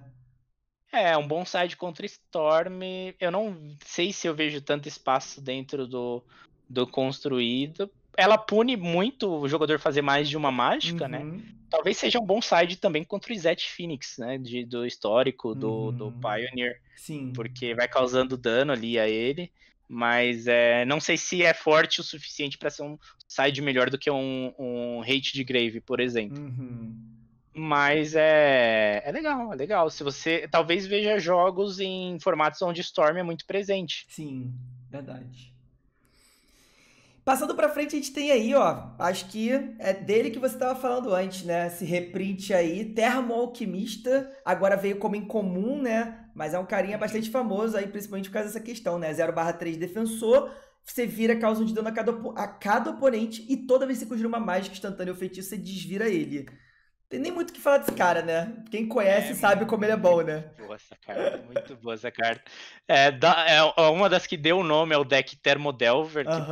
É, um bom side contra Storm. Eu não sei se eu vejo tanto espaço dentro do, do construído. Ela pune muito o jogador fazer mais de uma mágica, né? uhum. né? Talvez seja um bom side também contra o Izete Phoenix, né? De, do histórico, do, uhum. do Pioneer. Sim. Porque vai causando dano ali a ele. Mas é, não sei se é forte o suficiente para ser um side melhor do que um, um hate de grave, por exemplo. Uhum. Mas é, é legal, é legal. Se você talvez veja jogos em formatos onde Storm é muito presente. Sim, verdade. Passando para frente, a gente tem aí, ó, acho que é dele que você estava falando antes, né? Esse reprint aí, Termo Alquimista, agora veio como incomum, né? Mas é um carinha bastante famoso aí, principalmente por causa dessa questão, né? 0 barra 3 defensor, você vira, causa um de dano a cada, a cada oponente e toda vez que você conjura uma mágica instantânea ou feitiço, você desvira ele. Tem nem muito o que falar desse cara, né? Quem conhece é, sabe como ele é bom, né? Boa essa carta, muito boa essa carta. É, da, é, é uma das que deu o nome ao deck Thermodelver, uh tipo, -huh.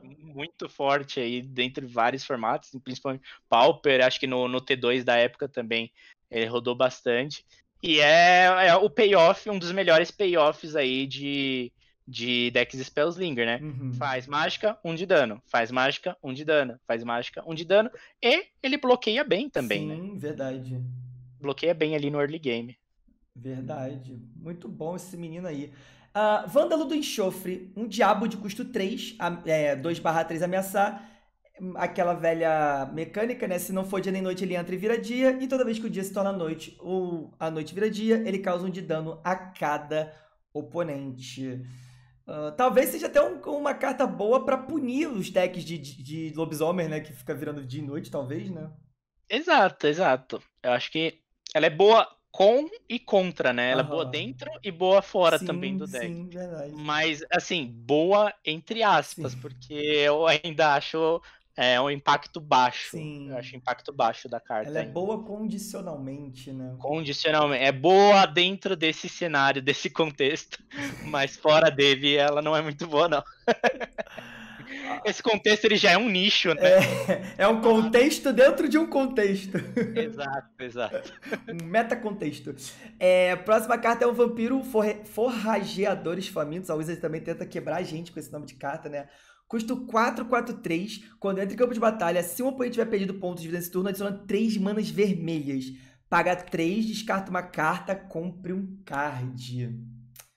que é um deck muito forte aí, dentre vários formatos, principalmente Pauper, acho que no, no T2 da época também ele rodou bastante. E é, é o payoff, um dos melhores payoffs aí de, de decks Spellslinger, né? Uhum. Faz mágica, um de dano. Faz mágica, um de dano. Faz mágica, um de dano. E ele bloqueia bem também, Sim, né? Sim, verdade. Bloqueia bem ali no early game. Verdade. Muito bom esse menino aí. Uh, ah, Vândalo do Enxofre, um diabo de custo 3, 2 é, barra 3 ameaçar aquela velha mecânica, né? Se não for dia nem noite, ele entra e vira dia. E toda vez que o dia se torna noite ou a noite vira dia, ele causa um de dano a cada oponente. Uh, talvez seja até um, uma carta boa para punir os decks de, de, de, lobisomem, né? Que fica virando dia e noite, talvez, né? Exato, exato. Eu acho que ela é boa com e contra, né? Ela é boa dentro e boa fora sim, também do deck. Sim, verdade. Mas, assim, boa entre aspas, sim. porque eu ainda acho é, é um impacto baixo. Sim. Eu acho impacto baixo da carta. Ela é ainda. boa condicionalmente, né? Condicionalmente. É boa dentro desse cenário, desse contexto, mas fora dele ela não é muito boa, não. Esse contexto ele já é um nicho, né? É, é um contexto dentro de um contexto. Exato, exato. Um metacontexto. É, próxima carta é o Vampiro Forrageadores Famintos. A Wizard também tenta quebrar a gente com esse nome de carta, né? Custo 4, 4, 3. Quando entra em campo de batalha, se um oponente tiver perdido pontos de vida nesse turno, adiciona 3 manas vermelhas. Paga 3, descarta uma carta, compre um card.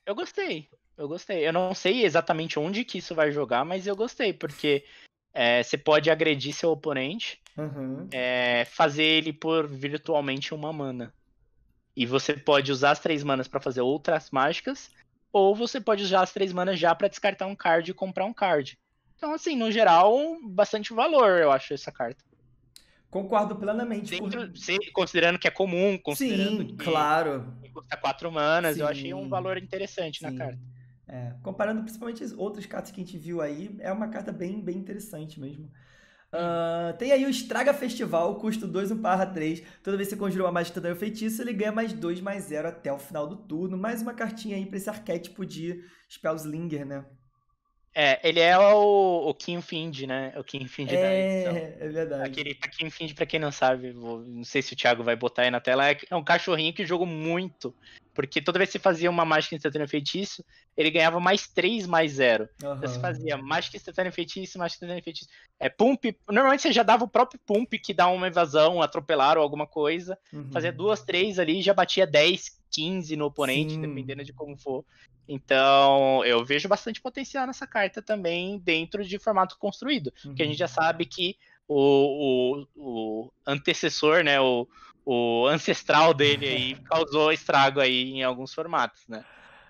Eu gostei. Eu gostei. Eu não sei exatamente onde que isso vai jogar, mas eu gostei, porque é, você pode agredir seu oponente, uhum. é, fazer ele por virtualmente uma mana. E você pode usar as três manas para fazer outras mágicas, ou você pode usar as três manas já para descartar um card e comprar um card. Então, assim, no geral, bastante valor, eu acho, essa carta. Concordo plenamente. Dentro, por... sim, considerando que é comum, considerando Sim, que claro. custa quatro manas, sim. eu achei um valor interessante sim. na carta. É, comparando principalmente as outras cartas que a gente viu aí, é uma carta bem, bem interessante mesmo. Uh, tem aí o Estraga Festival, custo 2, 1 barra 3. Toda vez que você conjura uma magia instantânea tá ou feitiço, ele ganha mais 2, mais 0 até o final do turno. Mais uma cartinha aí pra esse arquétipo de Spellslinger, né? É, ele é o, o Kim Find, né? O Kim Find é, da edição. É verdade. Aquele Kim Find, pra quem não sabe, vou, não sei se o Thiago vai botar aí na tela, é, é um cachorrinho que jogou muito. Porque toda vez que você fazia uma mágica instantânea feitiço, ele ganhava mais 3, mais 0. Uhum. Então você fazia mágica instantânea feitiço, mágica instantânea feitiço. É pump. Normalmente você já dava o próprio pump que dá uma evasão, um atropelar ou alguma coisa. Uhum. Fazia duas, três ali e já batia 10, 15 no oponente, Sim. dependendo de como for. Então, eu vejo bastante potencial nessa carta também dentro de formato construído. Uhum. a gente já uhum. sabe que o, o, o antecessor, né? O, o ancestral dele aí causou estrago aí em alguns formatos, né?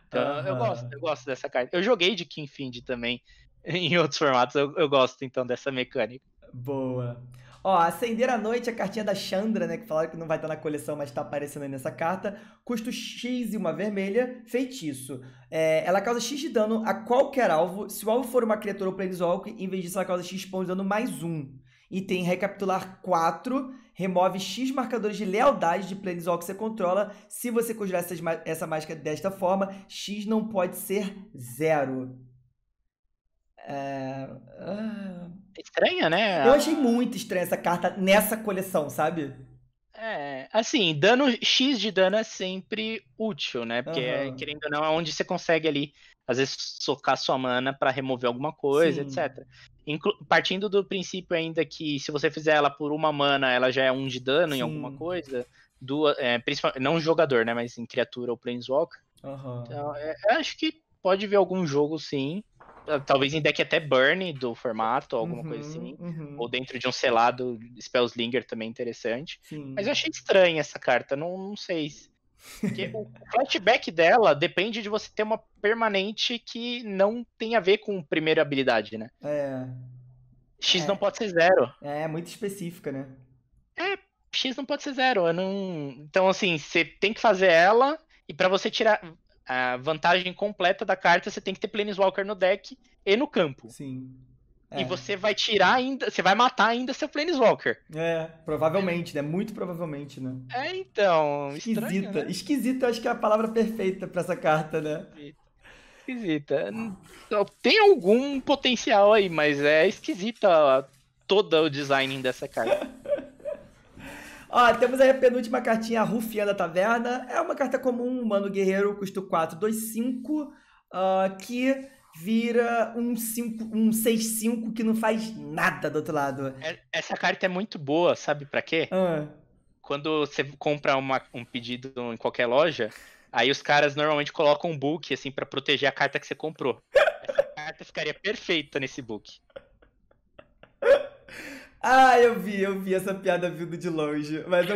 Então uhum. eu gosto, eu gosto dessa carta. Eu joguei de King Find também em outros formatos, eu, eu gosto então dessa mecânica. Boa. Ó, acender à noite é a cartinha da Chandra, né? Que falaram que não vai estar na coleção, mas está aparecendo aí nessa carta. Custo X e uma vermelha, feitiço. É, ela causa X de dano a qualquer alvo. Se o alvo for uma criatura ou planeswalk, em vez disso ela causa X pontos de dano mais um. E tem recapitular 4, remove X marcadores de lealdade de planeswalk que você controla. Se você conjurar essa mágica desta forma, X não pode ser zero. É... Ah estranha, né? Eu achei muito estranha essa carta nessa coleção, sabe? É, assim, dano X de dano é sempre útil, né? Porque, uhum. querendo ou não, é onde você consegue ali, às vezes, socar sua mana para remover alguma coisa, Sim. etc. Inclu partindo do princípio ainda que se você fizer ela por uma mana, ela já é um de dano Sim. em alguma coisa, duas, é, não jogador, né? Mas em criatura ou planeswalker. Uhum. Então, é, acho que pode ver algum jogo, sim talvez em deck até burn do formato, alguma uhum, coisa assim. Uhum. Ou dentro de um selado Spellslinger também interessante. Sim. Mas eu achei estranha essa carta, não, não sei. Porque o flashback dela depende de você ter uma permanente que não tem a ver com primeira habilidade, né? É. X é. não pode ser zero. É, é muito específica, né? É, X não pode ser zero. Eu não... Então, assim, você tem que fazer ela, e para você tirar a vantagem completa da carta, você tem que ter Planeswalker no deck e no campo. Sim. É. E você vai tirar ainda, você vai matar ainda seu Planeswalker. É, provavelmente, né? Muito provavelmente, né? É, então. Esquisita. Estranho, né? Esquisita, acho que é a palavra perfeita para essa carta, né? Esquisita. Então, tem algum potencial aí, mas é esquisita todo o design dessa carta. Ó, temos aí a penúltima cartinha, a Rufiã da Taverna. É uma carta comum, Mano Guerreiro, custo 4, 2, 5, uh, que vira um 5, um 6, 5 que não faz nada do outro lado. É, essa carta é muito boa, sabe para quê? Ah. Quando você compra uma, um pedido em qualquer loja, aí os caras normalmente colocam um book, assim, para proteger a carta que você comprou. Essa carta ficaria perfeita nesse book. Ah, eu vi, eu vi essa piada vindo de longe, mas eu,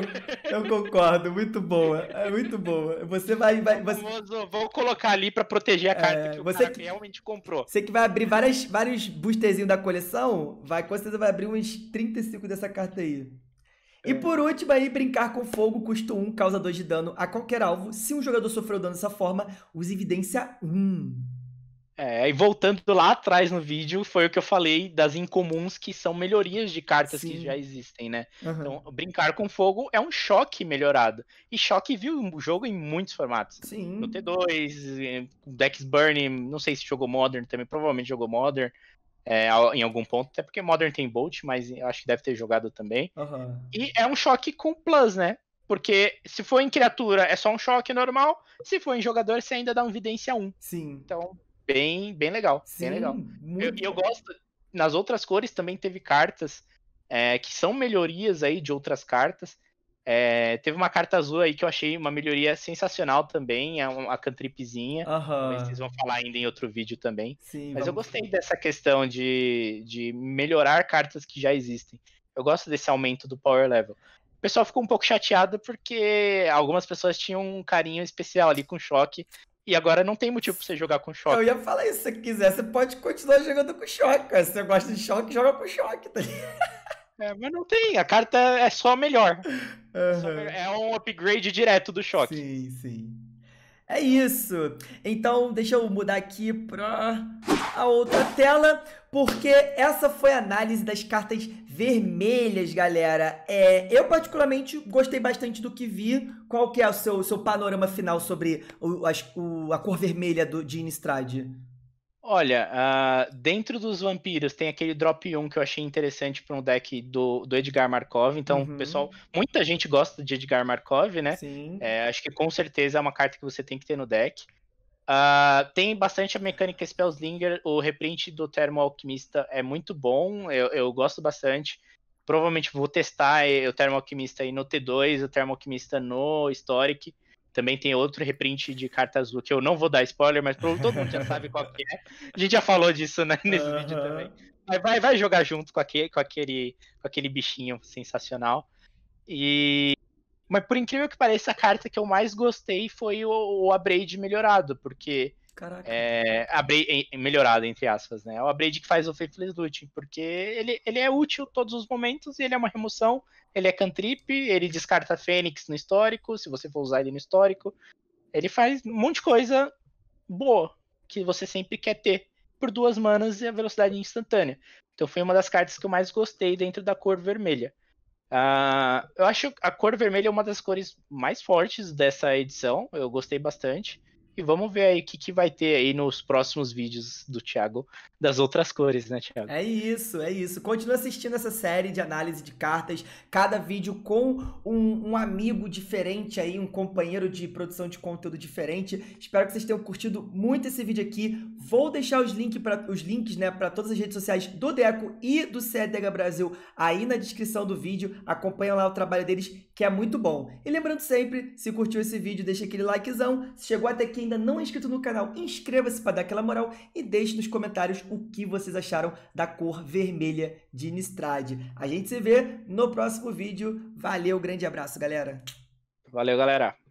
eu concordo, muito boa, é muito boa. Você vai, vai você... vou colocar ali para proteger a carta é, que você que, realmente comprou. Você que vai abrir várias, vários boosterzinhos da coleção, vai com certeza vai abrir uns 35 dessa carta aí. E é. por último aí, brincar com fogo, custo 1, causa 2 de dano a qualquer alvo. Se um jogador sofreu dano dessa forma, use evidência 1. É, e voltando lá atrás no vídeo, foi o que eu falei das incomuns que são melhorias de cartas Sim. que já existem, né? Uhum. Então, brincar com fogo é um choque melhorado. E choque viu o jogo em muitos formatos. Sim. No T2, Dex Burning, não sei se jogou Modern também, provavelmente jogou Modern. É, em algum ponto, até porque Modern tem Bolt, mas acho que deve ter jogado também. Uhum. E é um choque com plus, né? Porque se for em criatura é só um choque normal, se for em jogador você ainda dá um vidência 1. Sim. Então bem, bem legal. Sim, bem legal. E eu, eu, gosto. Nas outras cores também teve cartas é, que são melhorias aí de outras cartas. É, teve uma carta azul aí que eu achei uma melhoria sensacional também, a, é a cantripzinha. Uhum. Vocês vão falar ainda em outro vídeo também. Sim, Mas eu gostei ver. dessa questão de, de melhorar cartas que já existem. Eu gosto desse aumento do power level. O pessoal ficou um pouco chateado porque algumas pessoas tinham um carinho especial ali com choque e agora não tem motivo pra você jogar com choque. Eu ia falar isso, se você quiser, você pode continuar jogando com choque, Se você gosta de choque, joga com choque, tá É, mas não tem, a carta é só melhor. Uhum. É um upgrade direto do choque. Sim, sim. É isso. Então, deixa eu mudar aqui pra a outra tela, porque essa foi a análise das cartas vermelhas, galera. É, eu particularmente gostei bastante do que vi. Qual que é o seu, seu panorama final sobre o, a, o, a cor vermelha do, de Innistrad? Olha, uh, dentro dos vampiros tem aquele drop 1 que eu achei interessante para um deck do, do, Edgar Markov. Então, uhum. pessoal, muita gente gosta de Edgar Markov, né? Sim. É, acho que com certeza é uma carta que você tem que ter no deck. Uh, tem bastante a mecânica Spellslinger, o reprint do Termo Alquimista é muito bom, eu, eu gosto bastante. Provavelmente vou testar o Termo Alquimista aí no T2, o Termo Alquimista no Historic. Também tem outro reprint de carta azul que eu não vou dar spoiler, mas todo mundo já sabe qual que é. A gente já falou disso né, nesse uhum. vídeo também. Mas vai, vai jogar junto com aquele, com, aquele, com aquele bichinho sensacional. E mas por incrível que pareça, a carta que eu mais gostei foi o, o Abrade melhorado, porque. Caraca. É, Abrade, melhorado, entre aspas, né? O Abrade que faz o Faithless Looting, porque ele, ele é útil todos os momentos e ele é uma remoção, ele é cantrip, ele descarta Fênix no histórico, se você for usar ele no histórico. Ele faz um monte de coisa boa que você sempre quer ter por duas manas e a velocidade instantânea. Então foi uma das cartas que eu mais gostei dentro da cor vermelha. Uh, eu acho a cor vermelha é uma das cores mais fortes dessa edição. Eu gostei bastante. E vamos ver aí o que, que vai ter aí nos próximos vídeos do Thiago das outras cores, né, Thiago? É isso, é isso. Continua assistindo essa série de análise de cartas, cada vídeo com um, um amigo diferente aí, um companheiro de produção de conteúdo diferente. Espero que vocês tenham curtido muito esse vídeo aqui. Vou deixar os, link pra, os links, né, para todas as redes sociais do Deco e do CEDEGA Brasil aí na descrição do vídeo. Acompanha lá o trabalho deles, que é muito bom. E lembrando sempre, se curtiu esse vídeo, deixa aquele likezão. Se chegou até aqui ainda não é inscrito no canal, inscreva-se para dar aquela moral e deixe nos comentários o que vocês acharam da cor vermelha de Nistrade. A gente se vê no próximo vídeo. Valeu, grande abraço, galera. Valeu, galera.